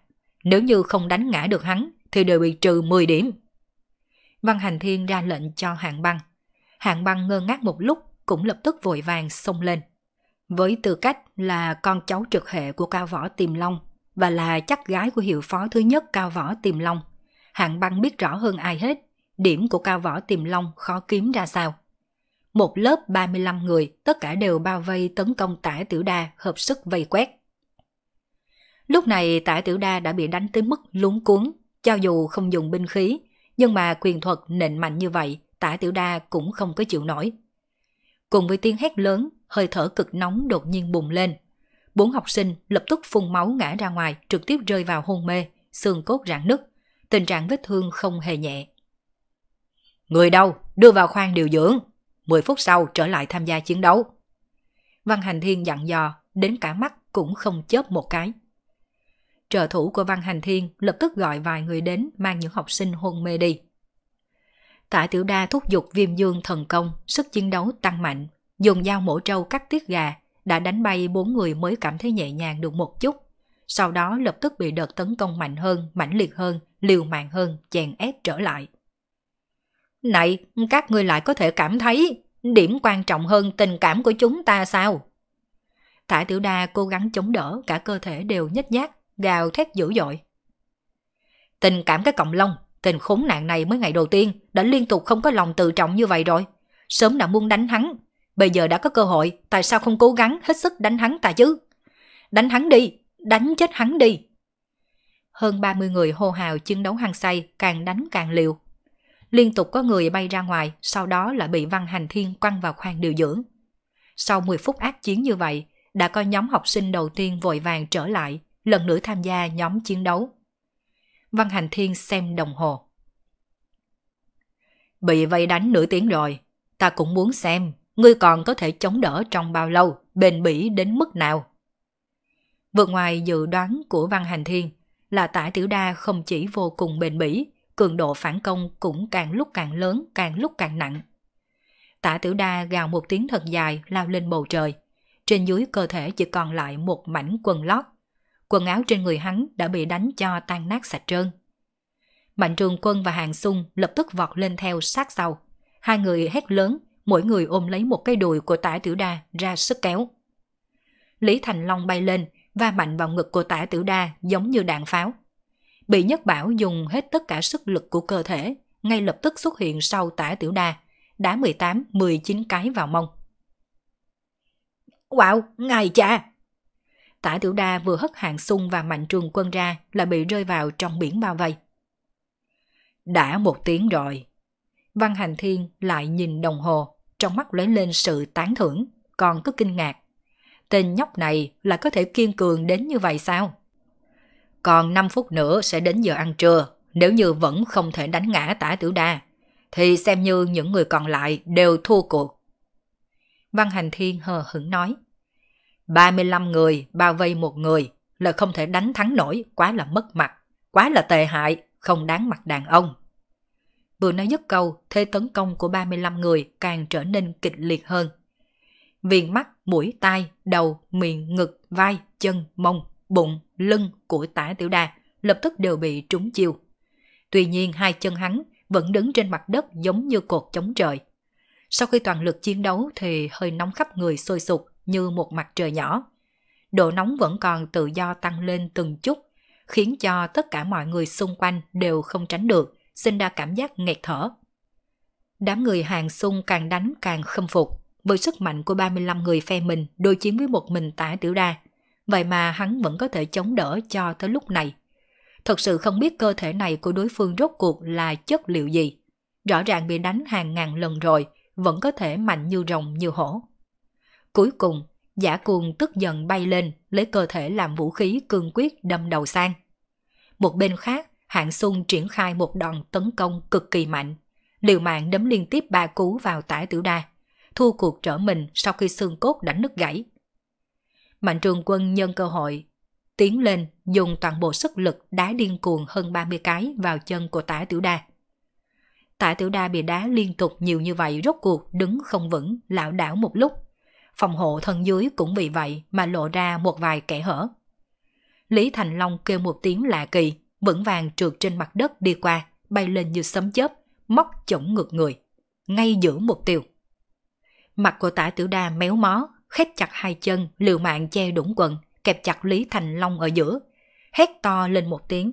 Nếu như không đánh ngã được hắn thì đều bị trừ 10 điểm. Văn Hành Thiên ra lệnh cho hạng băng. Hạng băng ngơ ngác một lúc cũng lập tức vội vàng xông lên. Với tư cách là con cháu trực hệ của cao võ Tiềm Long và là chắc gái của hiệu phó thứ nhất cao võ Tiềm Long, hạng băng biết rõ hơn ai hết điểm của cao võ Tiềm Long khó kiếm ra sao. Một lớp 35 người, tất cả đều bao vây tấn công tả tiểu đa hợp sức vây quét. Lúc này tả tiểu đa đã bị đánh tới mức lúng cuốn, cho dù không dùng binh khí, nhưng mà quyền thuật nịnh mạnh như vậy, tả tiểu đa cũng không có chịu nổi. Cùng với tiếng hét lớn, hơi thở cực nóng đột nhiên bùng lên. Bốn học sinh lập tức phun máu ngã ra ngoài, trực tiếp rơi vào hôn mê, xương cốt rạn nứt, tình trạng vết thương không hề nhẹ. Người đâu, đưa vào khoang điều dưỡng. mười phút sau trở lại tham gia chiến đấu. Văn Hành Thiên dặn dò, đến cả mắt cũng không chớp một cái trợ thủ của Văn Hành Thiên lập tức gọi vài người đến mang những học sinh hôn mê đi. Tạ Tiểu Đa thúc giục viêm dương thần công, sức chiến đấu tăng mạnh, dùng dao mổ trâu cắt tiết gà, đã đánh bay bốn người mới cảm thấy nhẹ nhàng được một chút. Sau đó lập tức bị đợt tấn công mạnh hơn, mãnh liệt hơn, liều mạng hơn, chèn ép trở lại. Này, các ngươi lại có thể cảm thấy điểm quan trọng hơn tình cảm của chúng ta sao? Tả Tiểu Đa cố gắng chống đỡ, cả cơ thể đều nhếch nhác, gào thét dữ dội. Tình cảm cái cộng long, tình khốn nạn này mới ngày đầu tiên đã liên tục không có lòng tự trọng như vậy rồi. Sớm đã muốn đánh hắn, bây giờ đã có cơ hội, tại sao không cố gắng hết sức đánh hắn ta chứ? Đánh hắn đi, đánh chết hắn đi. Hơn 30 người hô hào chiến đấu hăng say, càng đánh càng liều. Liên tục có người bay ra ngoài, sau đó lại bị văn hành thiên quăng vào khoang điều dưỡng. Sau 10 phút ác chiến như vậy, đã có nhóm học sinh đầu tiên vội vàng trở lại, lần nữa tham gia nhóm chiến đấu. Văn Hành Thiên xem đồng hồ. Bị vây đánh nửa tiếng rồi, ta cũng muốn xem ngươi còn có thể chống đỡ trong bao lâu, bền bỉ đến mức nào. Vượt ngoài dự đoán của Văn Hành Thiên là tả tiểu đa không chỉ vô cùng bền bỉ, cường độ phản công cũng càng lúc càng lớn, càng lúc càng nặng. Tả tiểu đa gào một tiếng thật dài lao lên bầu trời. Trên dưới cơ thể chỉ còn lại một mảnh quần lót quần áo trên người hắn đã bị đánh cho tan nát sạch trơn. Mạnh trường quân và hàng sung lập tức vọt lên theo sát sau. Hai người hét lớn, mỗi người ôm lấy một cái đùi của tả Tiểu đa ra sức kéo. Lý Thành Long bay lên, va mạnh vào ngực của tả Tiểu đa giống như đạn pháo. Bị nhất bảo dùng hết tất cả sức lực của cơ thể, ngay lập tức xuất hiện sau tả tiểu đa, đá 18-19 cái vào mông. Wow, ngài cha! Tả Tiểu Đa vừa hất hạng sung và mạnh trường quân ra là bị rơi vào trong biển bao vây. Đã một tiếng rồi. Văn Hành Thiên lại nhìn đồng hồ, trong mắt lóe lên sự tán thưởng, còn cứ kinh ngạc. Tên nhóc này là có thể kiên cường đến như vậy sao? Còn 5 phút nữa sẽ đến giờ ăn trưa, nếu như vẫn không thể đánh ngã tả tiểu đa, thì xem như những người còn lại đều thua cuộc. Văn Hành Thiên hờ hững nói. 35 người bao vây một người là không thể đánh thắng nổi, quá là mất mặt, quá là tệ hại, không đáng mặt đàn ông. Vừa nói dứt câu, thế tấn công của 35 người càng trở nên kịch liệt hơn. Viền mắt, mũi, tai, đầu, miệng, ngực, vai, chân, mông, bụng, lưng của tả tiểu đà lập tức đều bị trúng chiêu. Tuy nhiên hai chân hắn vẫn đứng trên mặt đất giống như cột chống trời. Sau khi toàn lực chiến đấu thì hơi nóng khắp người sôi sục, như một mặt trời nhỏ. Độ nóng vẫn còn tự do tăng lên từng chút, khiến cho tất cả mọi người xung quanh đều không tránh được, sinh ra cảm giác nghẹt thở. Đám người hàng xung càng đánh càng khâm phục, với sức mạnh của 35 người phe mình đối chiến với một mình tả tiểu đa. Vậy mà hắn vẫn có thể chống đỡ cho tới lúc này. Thật sự không biết cơ thể này của đối phương rốt cuộc là chất liệu gì. Rõ ràng bị đánh hàng ngàn lần rồi, vẫn có thể mạnh như rồng như hổ. Cuối cùng, giả cuồng tức giận bay lên lấy cơ thể làm vũ khí cương quyết đâm đầu sang. Một bên khác, Hạng Sung triển khai một đòn tấn công cực kỳ mạnh, liều mạng đấm liên tiếp ba cú vào tả tiểu đa, thua cuộc trở mình sau khi xương cốt đánh nứt gãy. Mạnh trường quân nhân cơ hội, tiến lên dùng toàn bộ sức lực đá điên cuồng hơn 30 cái vào chân của tả tiểu đa. Tả tiểu đa bị đá liên tục nhiều như vậy rốt cuộc đứng không vững, lảo đảo một lúc, phòng hộ thân dưới cũng vì vậy mà lộ ra một vài kẻ hở. Lý Thành Long kêu một tiếng lạ kỳ, vững vàng trượt trên mặt đất đi qua, bay lên như sấm chớp, móc chổng ngược người, ngay giữa mục tiêu. Mặt của tả tiểu đa méo mó, khép chặt hai chân, liều mạng che đũng quần, kẹp chặt Lý Thành Long ở giữa, hét to lên một tiếng.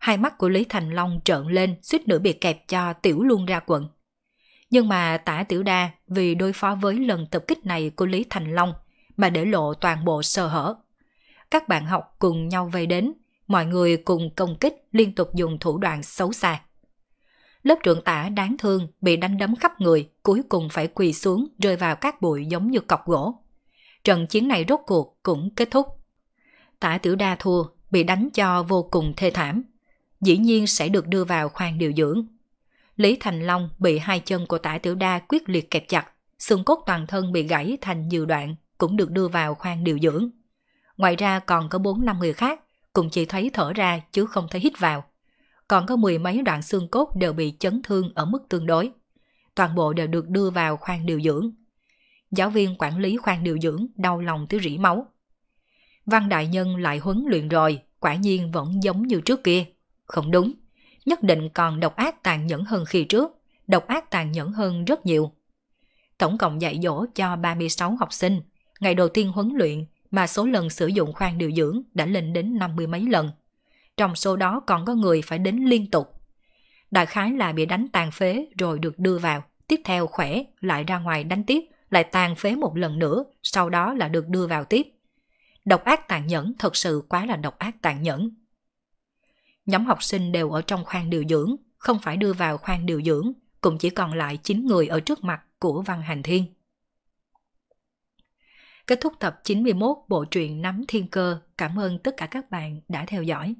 Hai mắt của Lý Thành Long trợn lên, suýt nữa bị kẹp cho tiểu luôn ra quần. Nhưng mà tả tiểu đa vì đối phó với lần tập kích này của Lý Thành Long mà để lộ toàn bộ sơ hở. Các bạn học cùng nhau về đến, mọi người cùng công kích liên tục dùng thủ đoạn xấu xa. Lớp trưởng tả đáng thương bị đánh đấm khắp người, cuối cùng phải quỳ xuống rơi vào các bụi giống như cọc gỗ. Trận chiến này rốt cuộc cũng kết thúc. Tả tiểu đa thua, bị đánh cho vô cùng thê thảm. Dĩ nhiên sẽ được đưa vào khoang điều dưỡng Lý Thành Long bị hai chân của tả tiểu đa quyết liệt kẹp chặt, xương cốt toàn thân bị gãy thành nhiều đoạn, cũng được đưa vào khoang điều dưỡng. Ngoài ra còn có bốn năm người khác, cũng chỉ thấy thở ra chứ không thấy hít vào. Còn có mười mấy đoạn xương cốt đều bị chấn thương ở mức tương đối. Toàn bộ đều được đưa vào khoang điều dưỡng. Giáo viên quản lý khoang điều dưỡng đau lòng tới rỉ máu. Văn Đại Nhân lại huấn luyện rồi, quả nhiên vẫn giống như trước kia. Không đúng, nhất định còn độc ác tàn nhẫn hơn khi trước, độc ác tàn nhẫn hơn rất nhiều. Tổng cộng dạy dỗ cho 36 học sinh, ngày đầu tiên huấn luyện mà số lần sử dụng khoan điều dưỡng đã lên đến 50 mấy lần. Trong số đó còn có người phải đến liên tục. Đại khái là bị đánh tàn phế rồi được đưa vào, tiếp theo khỏe, lại ra ngoài đánh tiếp, lại tàn phế một lần nữa, sau đó là được đưa vào tiếp. Độc ác tàn nhẫn thật sự quá là độc ác tàn nhẫn nhóm học sinh đều ở trong khoang điều dưỡng, không phải đưa vào khoang điều dưỡng, cũng chỉ còn lại 9 người ở trước mặt của Văn Hành Thiên. Kết thúc tập 91 bộ truyện Nắm Thiên Cơ. Cảm ơn tất cả các bạn đã theo dõi.